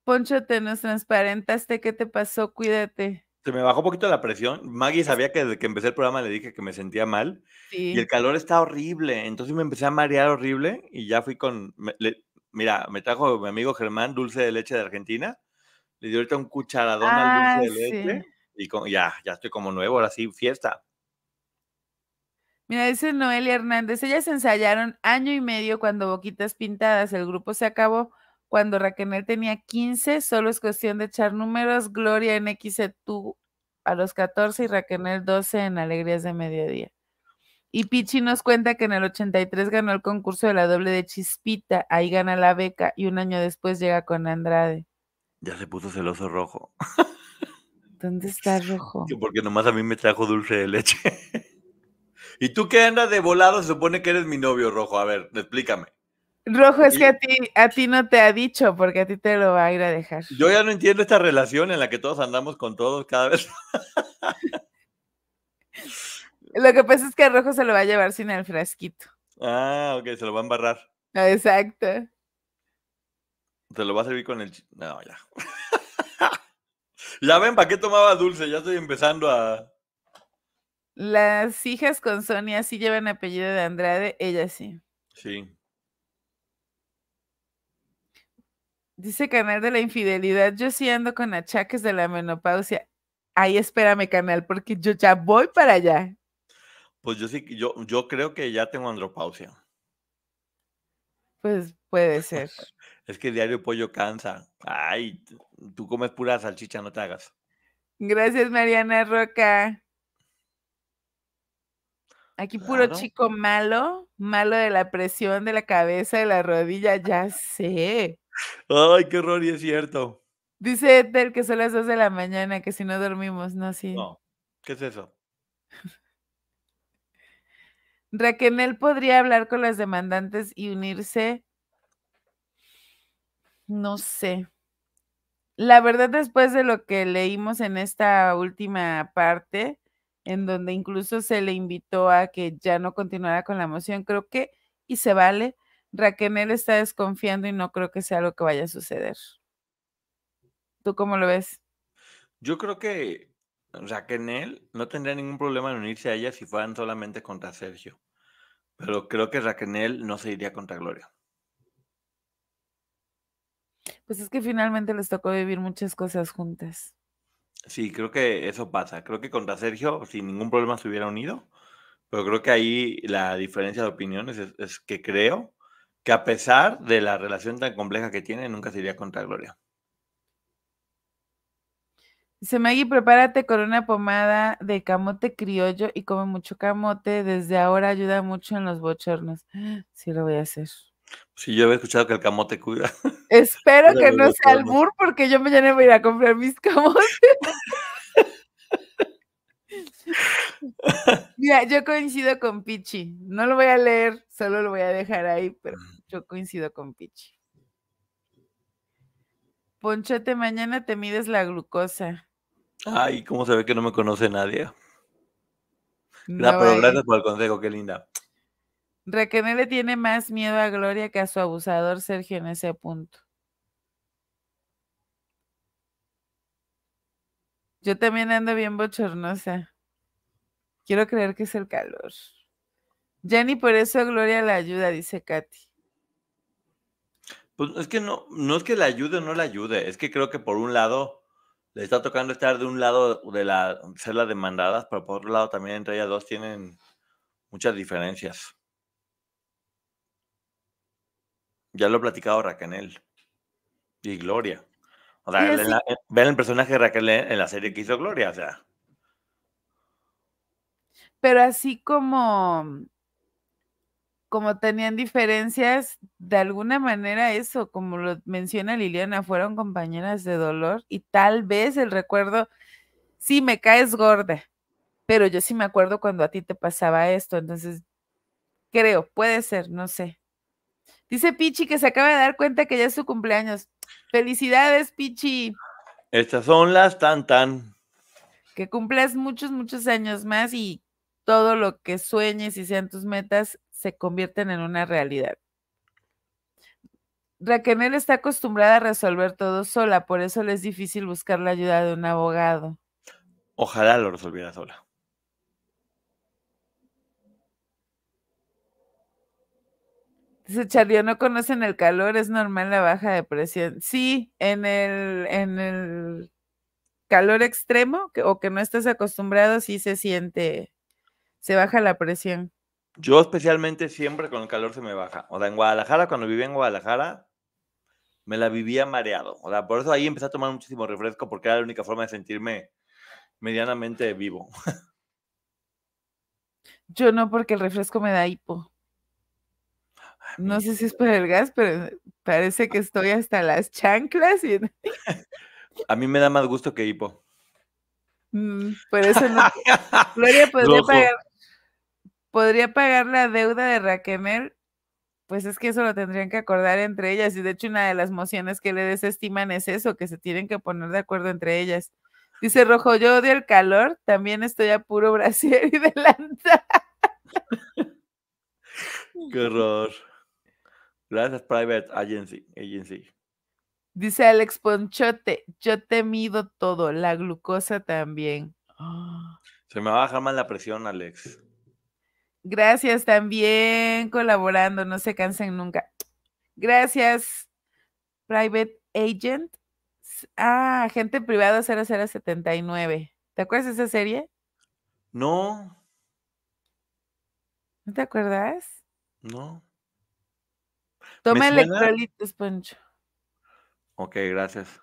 Poncho, te nos transparentaste. ¿Qué te pasó? Cuídate. Se me bajó un poquito la presión. Maggie sabía que desde que empecé el programa le dije que me sentía mal. Y el calor está horrible. Entonces me empecé a marear horrible y ya fui con. mira, me trajo mi amigo Germán dulce de leche de Argentina. Le di ahorita un cucharadón al dulce ah, de leche. Y ya, ya estoy como nuevo, ahora sí, fiesta. Mira, dice Noelia Hernández, ellas ensayaron año y medio cuando Boquitas Pintadas, el grupo se acabó, cuando Raquenel tenía 15, solo es cuestión de echar números, Gloria en XETU a los 14 y Raquenel 12 en Alegrías de Mediodía. Y Pichi nos cuenta que en el 83 ganó el concurso de la doble de Chispita, ahí gana la beca y un año después llega con Andrade. Ya se puso celoso rojo. ¿Dónde está rojo? porque nomás a mí me trajo dulce de leche. ¿Y tú qué andas de volado? Se supone que eres mi novio rojo. A ver, explícame. Rojo, es que a ti, a ti no te ha dicho porque a ti te lo va a ir a dejar. Yo ya no entiendo esta relación en la que todos andamos con todos cada vez. lo que pasa es que Rojo se lo va a llevar sin el frasquito. Ah, ok, se lo va a embarrar. exacto. Te lo va a servir con el... No, ya. ya ven, ¿para qué tomaba dulce? Ya estoy empezando a... Las hijas con Sonia sí llevan apellido de Andrade, ella sí. Sí. Dice Canal de la Infidelidad, yo sí ando con achaques de la menopausia. Ahí espérame, Canal, porque yo ya voy para allá. Pues yo sí, yo, yo creo que ya tengo andropausia. Pues puede ser. es que diario pollo cansa. Ay, tú comes pura salchicha, no te hagas. Gracias, Mariana Roca. Aquí puro chico malo, malo de la presión de la cabeza, de la rodilla, ya sé. Ay, qué horror, y es cierto. Dice Eter que son las 2 de la mañana, que si no dormimos, no, sí. No, ¿qué es eso? Raquel podría hablar con las demandantes y unirse. No sé. La verdad, después de lo que leímos en esta última parte, en donde incluso se le invitó a que ya no continuara con la moción, creo que, y se vale, Raquel está desconfiando y no creo que sea algo que vaya a suceder. ¿Tú cómo lo ves? Yo creo que Raquel no tendría ningún problema en unirse a ella si fueran solamente contra Sergio. Pero creo que Raquel no se iría contra Gloria. Pues es que finalmente les tocó vivir muchas cosas juntas. Sí, creo que eso pasa. Creo que contra Sergio sin ningún problema se hubiera unido. Pero creo que ahí la diferencia de opiniones es que creo que a pesar de la relación tan compleja que tiene, nunca se iría contra Gloria. Dice Maggie, prepárate con una pomada de camote criollo y come mucho camote. Desde ahora ayuda mucho en los bochornos. Sí, lo voy a hacer. Sí, yo había escuchado que el camote cuida Espero que no sea albur porque yo mañana voy a ir a comprar mis camotes. Mira, yo coincido con Pichi. No lo voy a leer, solo lo voy a dejar ahí, pero yo coincido con Pichi. Ponchete, mañana te mides la glucosa. Ay, ¿cómo se ve que no me conoce nadie? La eh. pero gracias por el consejo, qué linda. Raquel tiene más miedo a Gloria que a su abusador Sergio en ese punto. Yo también ando bien bochornosa. Quiero creer que es el calor. Jenny, por eso Gloria la ayuda, dice Katy. Pues es que no, no es que la ayude o no la ayude, es que creo que por un lado le está tocando estar de un lado de la ser las demandadas, pero por otro lado también entre ellas dos tienen muchas diferencias. Ya lo he platicado Raquel y Gloria. O sea, el personaje de Raquel en la serie que hizo Gloria, o sea pero así como como tenían diferencias, de alguna manera eso, como lo menciona Liliana, fueron compañeras de dolor y tal vez el recuerdo, sí, me caes gorda, pero yo sí me acuerdo cuando a ti te pasaba esto, entonces creo, puede ser, no sé. Dice Pichi que se acaba de dar cuenta que ya es su cumpleaños. Felicidades, Pichi. Estas son las tan tan. Que cumplas muchos, muchos años más y todo lo que sueñes y sean tus metas se convierten en una realidad. Raquel está acostumbrada a resolver todo sola, por eso le es difícil buscar la ayuda de un abogado. Ojalá lo resolviera sola. Se Charlie, no conocen el calor, es normal la baja de presión? Sí, en el, en el calor extremo o que no estás acostumbrado, sí se siente se baja la presión. Yo especialmente siempre con el calor se me baja. O sea, en Guadalajara, cuando vivía en Guadalajara, me la vivía mareado. O sea, por eso ahí empecé a tomar muchísimo refresco porque era la única forma de sentirme medianamente vivo. Yo no, porque el refresco me da hipo. Ah, no sé si es por el gas, pero parece que estoy hasta las chanclas. Y... a mí me da más gusto que hipo. Mm, por eso no. Gloria podría pagar ¿Podría pagar la deuda de Raquemer? Pues es que eso lo tendrían que acordar entre ellas. Y de hecho, una de las mociones que le desestiman es eso, que se tienen que poner de acuerdo entre ellas. Dice Rojo, yo odio el calor, también estoy a puro brasier y delanta. Qué horror. Gracias, Private Agency. Agency. Dice Alex Ponchote, yo te mido todo, la glucosa también. Se me va a bajar más la presión, Alex. Gracias también colaborando, no se cansen nunca. Gracias, Private Agent. Ah, Agente Privado 0079. ¿Te acuerdas de esa serie? No. ¿No te acuerdas? No. Toma electrolitos, Poncho. Ok, gracias.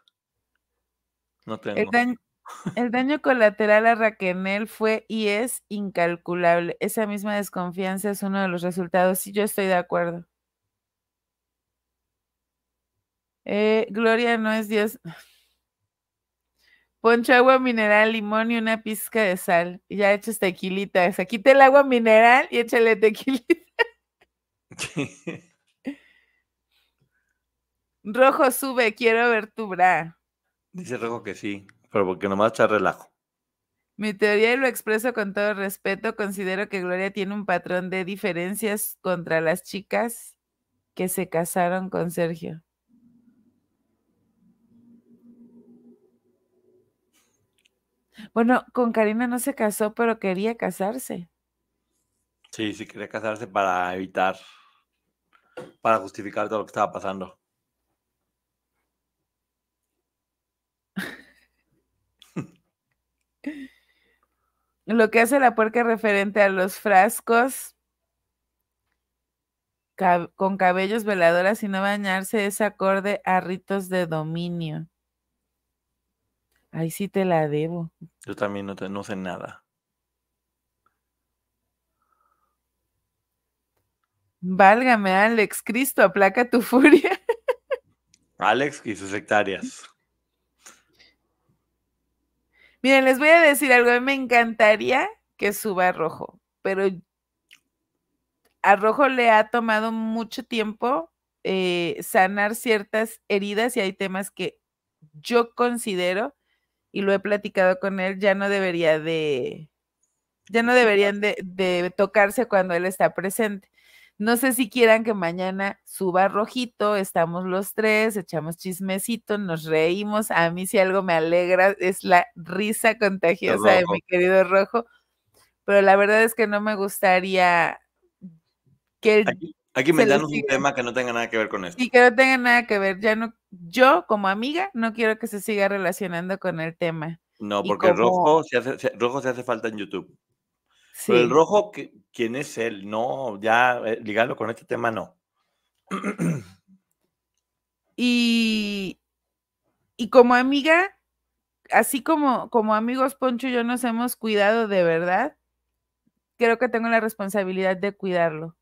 No tengo. El daño colateral a Raquenel fue y es incalculable. Esa misma desconfianza es uno de los resultados. Sí, yo estoy de acuerdo. Eh, Gloria no es Dios. Poncho, agua mineral, limón y una pizca de sal. Ya echas tequilita. O quita el agua mineral y échale tequilita. Rojo sube, quiero ver tu bra. Dice Rojo que sí. Pero porque nomás echa relajo. Mi teoría, y lo expreso con todo respeto, considero que Gloria tiene un patrón de diferencias contra las chicas que se casaron con Sergio. Bueno, con Karina no se casó, pero quería casarse. Sí, sí quería casarse para evitar, para justificar todo lo que estaba pasando. Lo que hace la puerca referente a los frascos con cabellos veladoras y no bañarse es acorde a ritos de dominio. Ahí sí te la debo. Yo también no, te, no sé nada. Válgame, Alex, Cristo, aplaca tu furia. Alex y sus hectáreas. Miren, les voy a decir algo. A me encantaría que suba a rojo, pero a rojo le ha tomado mucho tiempo eh, sanar ciertas heridas y hay temas que yo considero y lo he platicado con él, ya no debería de, ya no deberían de tocarse cuando él está presente. No sé si quieran que mañana suba rojito, estamos los tres, echamos chismecito, nos reímos. A mí si algo me alegra es la risa contagiosa de mi querido rojo, pero la verdad es que no me gustaría que... Aquí, aquí me dan un tema que no tenga nada que ver con esto. Y que no tenga nada que ver, ya no, yo como amiga no quiero que se siga relacionando con el tema. No, porque rojo, rojo se hace falta en YouTube. Pero el rojo, ¿quién es él? No, ya eh, con este tema, no. Y, y como amiga, así como, como amigos, Poncho y yo nos hemos cuidado de verdad, creo que tengo la responsabilidad de cuidarlo.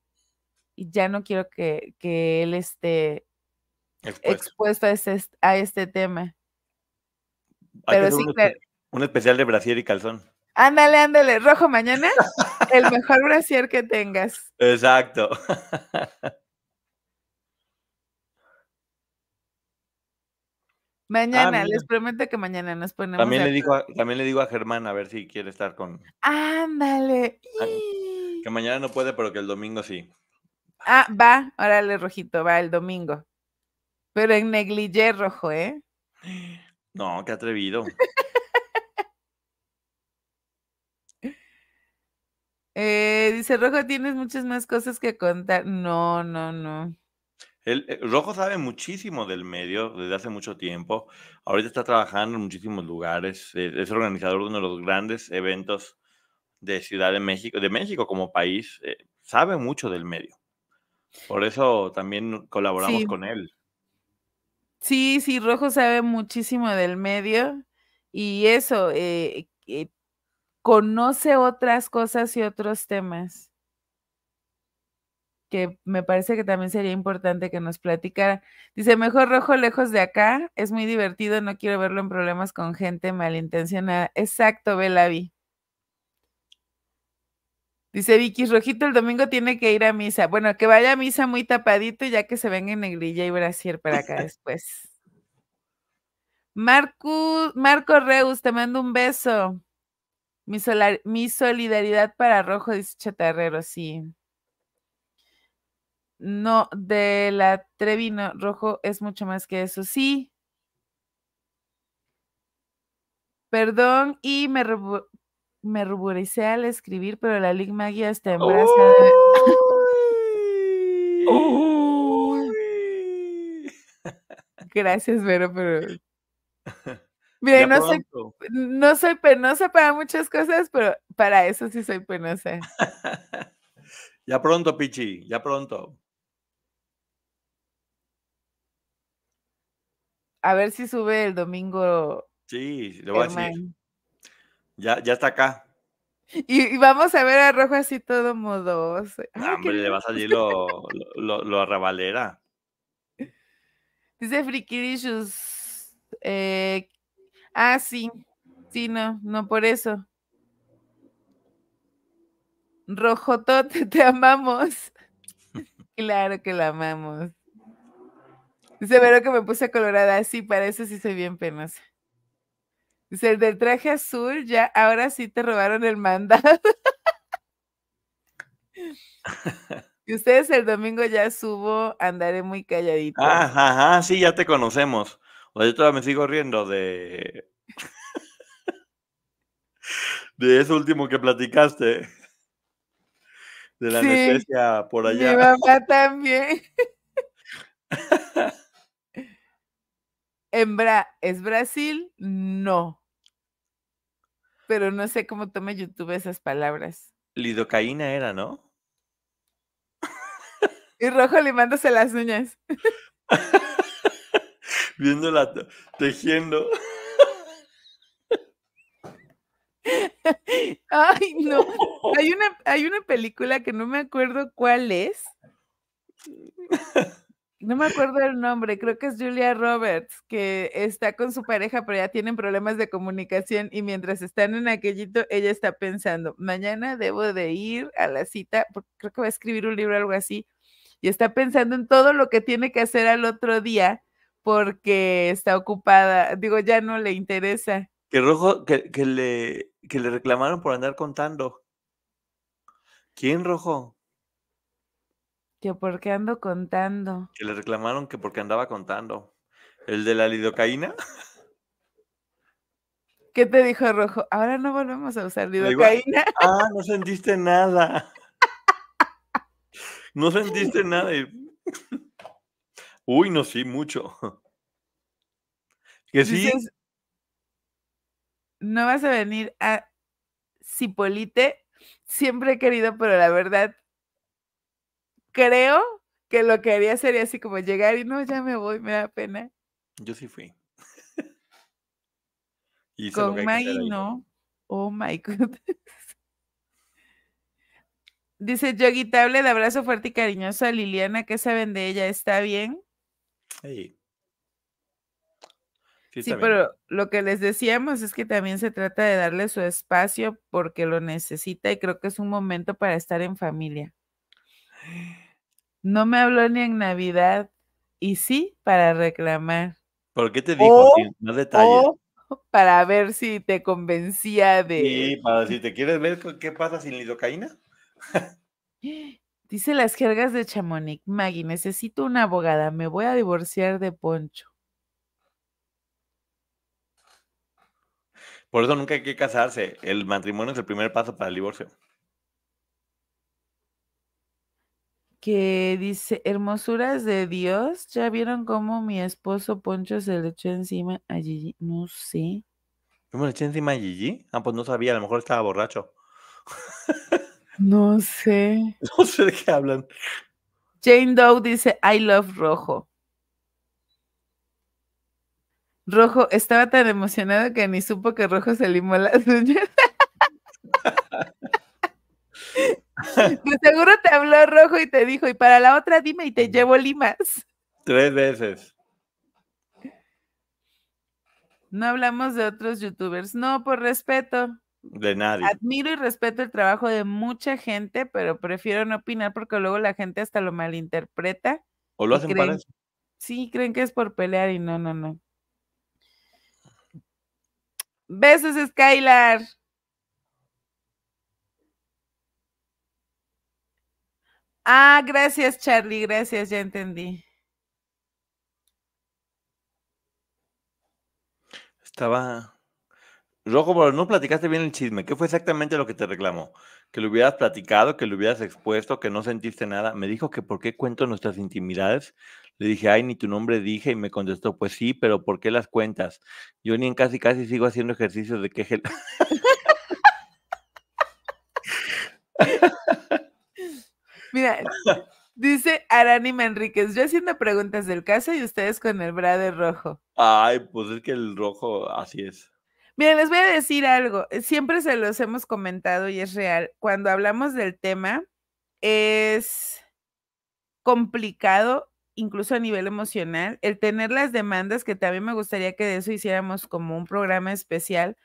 Y ya no quiero que, él esté expuesto, este, a, este, tema. Pero un, un especial de brasier y calzón. Ándale, ándale, rojo mañana, el mejor brasier que tengas. Exacto. Mañana, ah, les prometo que mañana nos ponemos. También le, digo a, también le digo a Germán a ver si quiere estar con. Ándale. Ah, que mañana no puede, pero que el domingo sí. Ah, va, órale, rojito, va el domingo. Pero en negligé rojo, ¿eh? No, qué atrevido. Eh, dice Rojo, tienes muchas más cosas que contar. No, no, no. El, eh, Rojo sabe muchísimo del medio desde hace mucho tiempo. Ahorita está trabajando en muchísimos lugares. Es, organizador de uno de los grandes eventos de Ciudad de México, de México como país. Eh, sabe mucho del medio. Por eso también colaboramos con él. Sí, sí, Rojo sabe muchísimo del medio. Y eso, eh, conoce otras cosas y otros temas que me parece que también sería importante que nos platicara. Dice, mejor rojo lejos de acá, es muy divertido, no quiero verlo en problemas con gente malintencionada. Exacto, vi. Dice Vicky, Rojito el domingo tiene que ir a misa. Bueno, que vaya a misa muy tapadito ya que se venga en negrilla y Brasil para acá después. Marco, Marco Reus, te mando un beso. Mi, mi solidaridad para Rojo, dice Chatarrero, sí. No, de la Trevino Rojo es mucho más que eso, sí. Perdón, y me, me ruboricé al escribir, pero la Lig Magia está en brazo. Eh. Gracias, Vero, pero Mire, no soy, no penosa para muchas cosas, pero para eso sí soy penosa. ya pronto, Pichi, ya pronto. A ver si sube el domingo. Sí, le voy a decir. Ya, ya está acá. Y, vamos a ver a Rojo así todo modoso. hombre, le va a salir lo, arrabalera. Dice Frikirishus, eh, Ah, sí. Sí, no, no por eso. Rojotote, te amamos. claro que la amamos. Severo que me puse colorada, sí, para eso sí soy bien penosa. Dice, el del traje azul, ya, ahora sí te robaron el mandado. y ustedes el domingo ya subo, andaré muy calladito. ajá, sí, ya te conocemos. Pues yo todavía me sigo riendo de. de eso último que platicaste. De la anestesia por allá. Mi mamá también. en ¿Es Brasil? No. Pero no sé cómo toma YouTube esas palabras. Lidocaína era, ¿no? y Rojo limándose las uñas. viéndola tejiendo. Ay, no. Hay una, hay una película que no me acuerdo cuál es. No me acuerdo el nombre, creo que es Julia Roberts, que está con su pareja, pero ya tienen problemas de comunicación y mientras están en aquellito, ella está pensando, mañana debo de ir a la cita, porque creo que va a escribir un libro o algo así, y está pensando en todo lo que tiene que hacer al otro día porque está ocupada, digo, ya no le interesa. Que Rojo, que, le, le reclamaron por andar contando. ¿Quién, Rojo? Que porque ando contando. Que le reclamaron que porque andaba contando. ¿El de la lidocaína? ¿Qué te dijo Rojo? Ahora no volvemos a usar lidocaína. ah, no sentiste nada. No sentiste nada. Uy, no, sí, mucho. Que sí. no vas a venir a Cipolite. Siempre he querido, pero la verdad, creo que lo que haría sería así como llegar y no, ya me voy, me da pena. Yo sí fui. y Con Maggie no. Oh my goodness. Dice Yogi de abrazo fuerte y cariñoso a Liliana, ¿qué saben de ella? ¿Está bien? Sí, pero lo que les decíamos es que también se trata de darle su espacio porque lo necesita y creo que es un momento para estar en familia. No me habló ni en Navidad y sí para reclamar. ¿Por qué te dijo? para ver si te convencía de. Sí, para si te quieres ver qué pasa sin lidocaína. Dice las jergas de Chamonix. Maggie, necesito una abogada. Me voy a divorciar de Poncho. Por eso nunca hay que casarse. El matrimonio es el primer paso para el divorcio. Que dice, hermosuras de Dios, ¿ya vieron cómo mi esposo Poncho se le echó encima a Gigi? No sé. ¿Cómo le echó encima a Gigi? Ah, pues no sabía, a lo mejor estaba borracho. No sé. No sé de qué hablan. Jane Doe dice, I love rojo. Rojo estaba tan emocionado que ni supo que Rojo se limó las uñas. seguro te habló Rojo y te dijo, y para la otra dime y te llevo limas. Tres veces. No hablamos de otros youtubers. No, por respeto. De nadie. Admiro y respeto el trabajo de mucha gente, pero prefiero no opinar porque luego la gente hasta lo malinterpreta. O lo hacen para Sí, creen que es por pelear y no, no, no. Besos, Skylar. Ah, gracias, Charlie, gracias, ya entendí. Estaba Rojo, no platicaste bien el chisme. ¿Qué fue exactamente lo que te reclamó? Que lo hubieras platicado, que lo hubieras expuesto, que no sentiste nada. Me dijo que por qué cuento nuestras intimidades. Le dije, ay, ni tu nombre dije. Y me contestó, pues sí, pero ¿por qué las cuentas? Yo ni en casi casi sigo haciendo ejercicios de queje. Mira, Dice Aránima Enríquez. yo haciendo preguntas del caso y ustedes con el bra de rojo. Ay, pues es que el rojo así es. Miren, les voy a decir algo, eh, siempre se los hemos comentado y es real, cuando hablamos del tema es complicado, incluso a nivel emocional, el tener las demandas, que también me gustaría que de eso hiciéramos como un programa especial,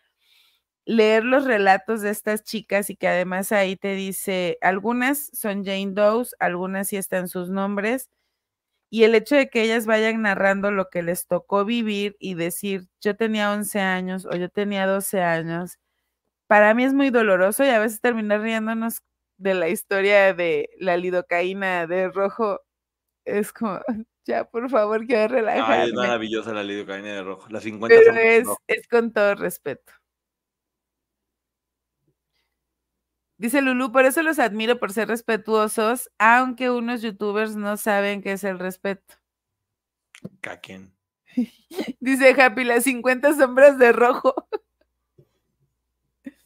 leer los relatos de estas chicas y que además ahí te dice, algunas son Jane Doe, algunas sí están sus nombres, y el hecho de que ellas vayan narrando lo que les tocó vivir y decir, yo tenía 11 años o yo tenía 12 años, para mí es muy doloroso y a veces terminar riéndonos de la historia de la lidocaína de rojo es como, ya por favor, quiero relajarme. es maravillosa la lidocaína de rojo. Las 50 Pero es con todo respeto. Dice Lulú, por eso los admiro por ser respetuosos, aunque unos youtubers no saben qué es el respeto. quién? Dice Happy, las 50 sombras de rojo.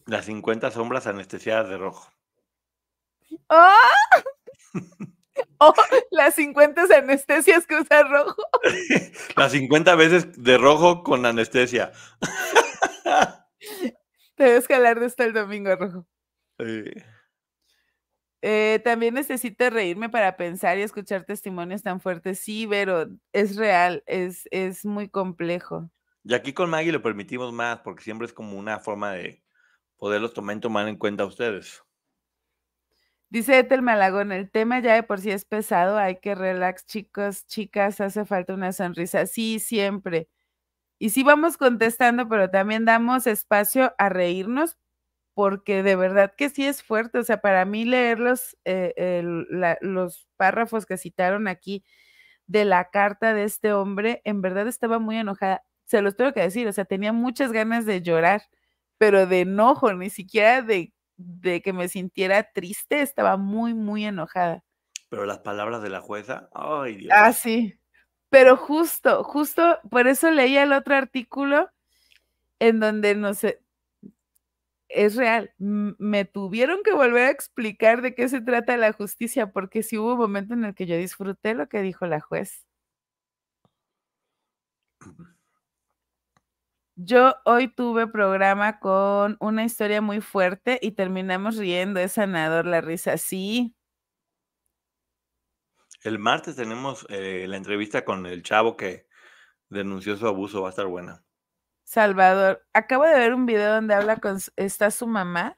Las 50 sombras anestesiadas de rojo. ¡Oh! oh las 50 anestesias que usa rojo. las 50 veces de rojo con anestesia. Te a escalar de hasta el domingo, rojo. Eh, también necesito reírme para pensar y escuchar testimonios tan fuertes. Sí, pero es real, es, es muy complejo. Y aquí con Maggie lo permitimos más porque siempre es como una forma de poderlos tomar, tomar en cuenta a ustedes. Dice Ethel Malagón, el tema ya de por sí es pesado, hay que relax, chicos, chicas, hace falta una sonrisa. Sí, siempre. Y sí vamos contestando, pero también damos espacio a reírnos porque de verdad que sí es fuerte. O sea, para mí leer eh, los, párrafos que citaron aquí de la carta de este hombre, en verdad estaba muy enojada. Se los tengo que decir, o sea, tenía muchas ganas de llorar, pero de enojo, ni siquiera de, que me sintiera triste, estaba muy, muy enojada. Pero las palabras de la jueza, ay Dios. Ah, sí. Pero justo, justo, por eso leía el otro artículo en donde no sé, es real. Me tuvieron que volver a explicar de qué se trata la justicia, porque sí hubo un momento en el que yo disfruté lo que dijo la juez. Yo hoy tuve programa con una historia muy fuerte y terminamos riendo. Es sanador la risa, sí. El martes tenemos eh, la entrevista con el chavo que denunció su abuso, va a estar buena. Salvador. Acabo de ver un video donde habla con. ¿Está su mamá?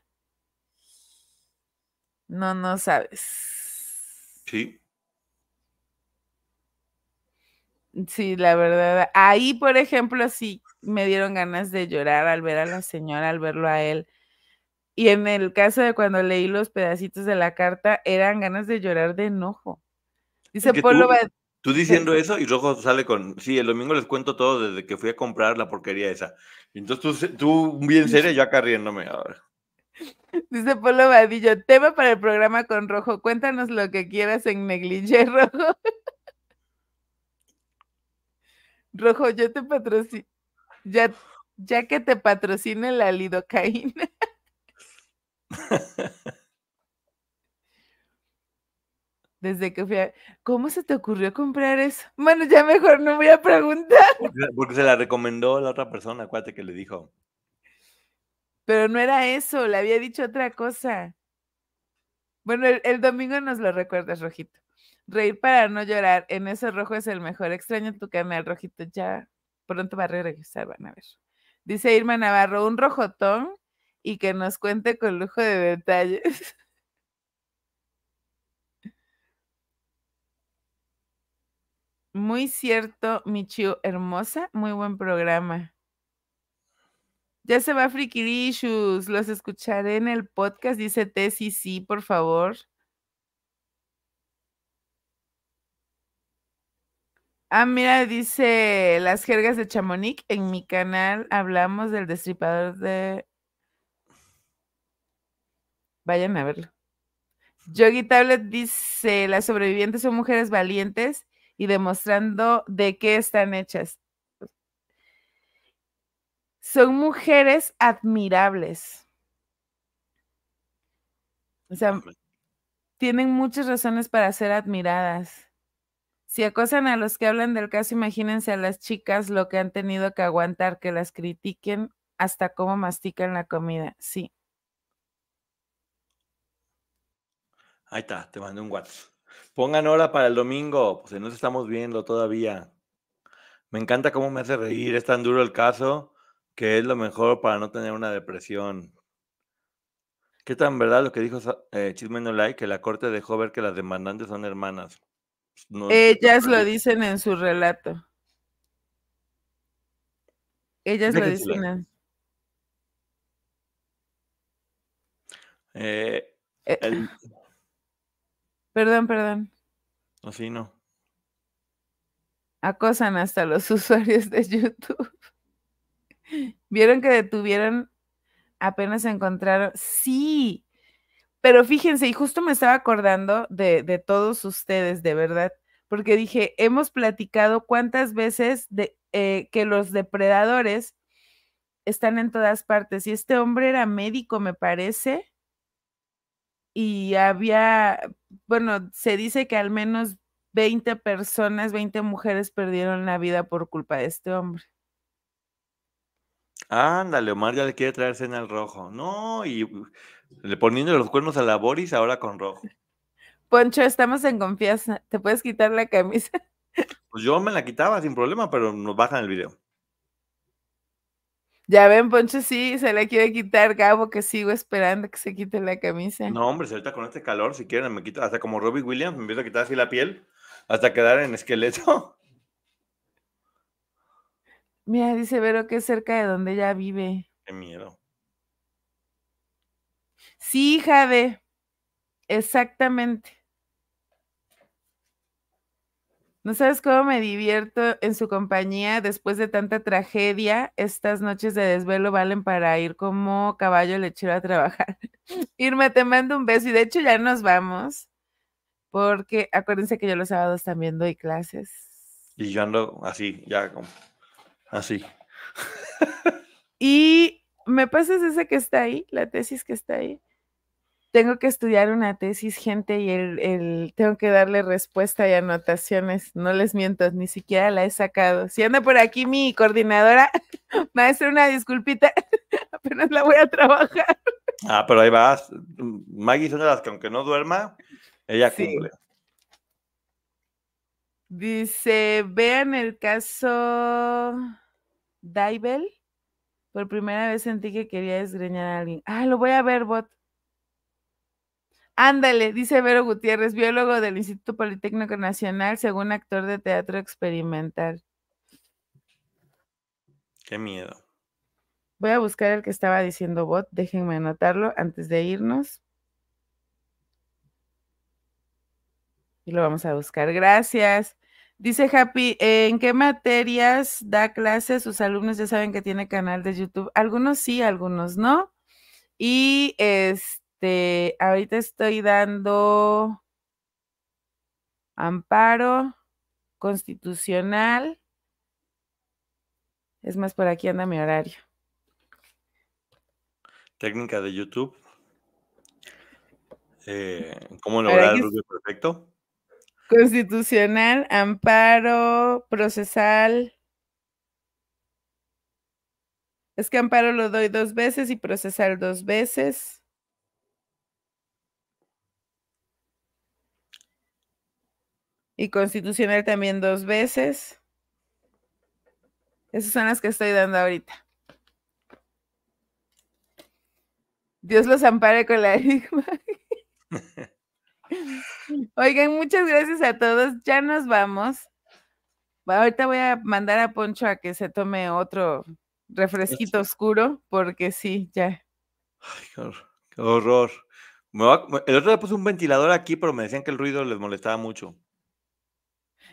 No, no sabes. Sí. Sí, la verdad. Ahí, por ejemplo, sí me dieron ganas de llorar al ver a la señora, al verlo a él. Y en el caso de cuando leí los pedacitos de la carta, eran ganas de llorar de enojo. Dice Polo, Tú diciendo eso y Rojo sale con, sí, el domingo les cuento todo desde que fui a comprar la porquería esa. entonces tú, tú bien serio yo acá riéndome. Ahora. Dice Polo Vadillo, tema para el programa con Rojo. Cuéntanos lo que quieras en neglige, Rojo. Rojo, yo te patrocino. Ya, ya que te patrocine la lidocaína. desde que fui a... ¿Cómo se te ocurrió comprar eso? Bueno, ya mejor no voy a preguntar. Porque, se la recomendó la otra persona, acuérdate que le dijo. Pero no era eso, le había dicho otra cosa. Bueno, el, domingo nos lo recuerdas, Rojito. Reír para no llorar, en ese rojo es el mejor. Extraño tu canal, Rojito, ya pronto va a regresar, van a ver. Dice Irma Navarro, un rojotón y que nos cuente con lujo de detalles. Muy cierto, Michio, hermosa, muy buen programa. Ya se va Frikirishus, los escucharé en el podcast, dice Tessy, sí, por favor. Ah, mira, dice las jergas de Chamonix. En mi canal hablamos del destripador de. Vayan a verlo. Yogi Tablet dice: Las sobrevivientes son mujeres valientes y demostrando de qué están hechas. Son mujeres admirables. O sea, tienen muchas razones para ser admiradas. Si acosan a los que hablan del caso, imagínense a las chicas lo que han tenido que aguantar, que las critiquen hasta cómo mastican la comida. Sí. Ahí está, te mando un WhatsApp. Pongan hora para el domingo, pues no nos estamos viendo todavía. Me encanta cómo me hace reír, es tan duro el caso que es lo mejor para no tener una depresión. ¿Qué tan verdad lo que dijo eh, que la corte dejó ver que las demandantes son hermanas? Pues, Ellas lo dicen en su relato. Ellas lo dicen. Eh, eh Perdón, perdón. Así no. Acosan hasta los usuarios de YouTube. ¿Vieron que detuvieron apenas encontraron? Sí, pero fíjense, y justo me estaba acordando de, todos ustedes, de verdad, porque dije, hemos platicado cuántas veces de, eh, que los depredadores están en todas partes. Y este hombre era médico, me parece, y había, bueno, se dice que al menos 20 personas, 20 mujeres perdieron la vida por culpa de este hombre. Ándale, Omar ya le quiere traer cena al rojo. No, y uh, le poniendo los cuernos a la Boris ahora con rojo. Poncho, estamos en confianza. ¿Te puedes quitar la camisa? Pues yo me la quitaba sin problema, pero nos bajan el video. Ya ven, Poncho, sí, se le quiere quitar Gabo, que sigo esperando que se quite la camisa. No, hombre, ahorita con este calor, si quieren, me quita, hasta como Robbie Williams, me empiezo a quitar así la piel, hasta quedar en esqueleto. Mira, dice Vero que es cerca de donde ella vive. Qué miedo. Sí, de, exactamente. No sabes cómo me divierto en su compañía después de tanta tragedia. Estas noches de desvelo valen para ir como caballo lechero a trabajar. Irme te mando un beso y de hecho ya nos vamos. Porque acuérdense que yo los sábados también doy clases. Y yo ando así, ya como así. y me pasas esa que está ahí, la tesis que está ahí tengo que estudiar una tesis, gente, y el, el, tengo que darle respuesta y anotaciones. No les miento, ni siquiera la he sacado. Si anda por aquí mi coordinadora, va a maestra, una disculpita, apenas la voy a trabajar. Ah, pero ahí vas. Maggie es una de las que aunque no duerma, ella cumple. Dice, vean el caso Daibel. Por primera vez sentí que quería desgreñar a alguien. Ah, lo voy a ver, bot. Ándale, dice Vero Gutiérrez, biólogo del Instituto Politécnico Nacional, según actor de teatro experimental. Qué miedo. Voy a buscar el que estaba diciendo bot, déjenme anotarlo antes de irnos. Y lo vamos a buscar. Gracias. Dice Happy, eh, ¿en qué materias da clases? Sus alumnos ya saben que tiene canal de YouTube. Algunos sí, algunos no. Y este este, ahorita estoy dando amparo constitucional. Es más, por aquí anda mi horario. Técnica de YouTube. Eh, ¿Cómo lograr el rubio perfecto? Constitucional, amparo, procesal. Es que amparo lo doy dos veces y procesal dos veces. y constitucional también dos veces. Esas son las que estoy dando ahorita. Dios los ampare con la enigma. Oigan, muchas gracias a todos. Ya nos vamos. Ahorita voy a mandar a Poncho a que se tome otro refresquito este. oscuro, porque sí, ya. Ay, qué horror. el otro día puse un ventilador aquí, pero me decían que el ruido les molestaba mucho.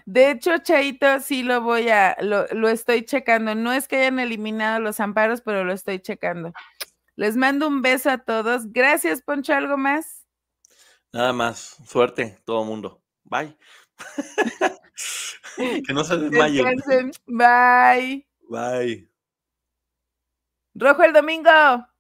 De hecho, Chaito, sí lo voy a, lo, estoy checando. No es que hayan eliminado los amparos, pero lo estoy checando. Les mando un beso a todos. Gracias, Poncho. ¿Algo más? Nada más. Suerte, todo mundo. Bye. que no se desmayen. Bye. Bye. Rojo el domingo.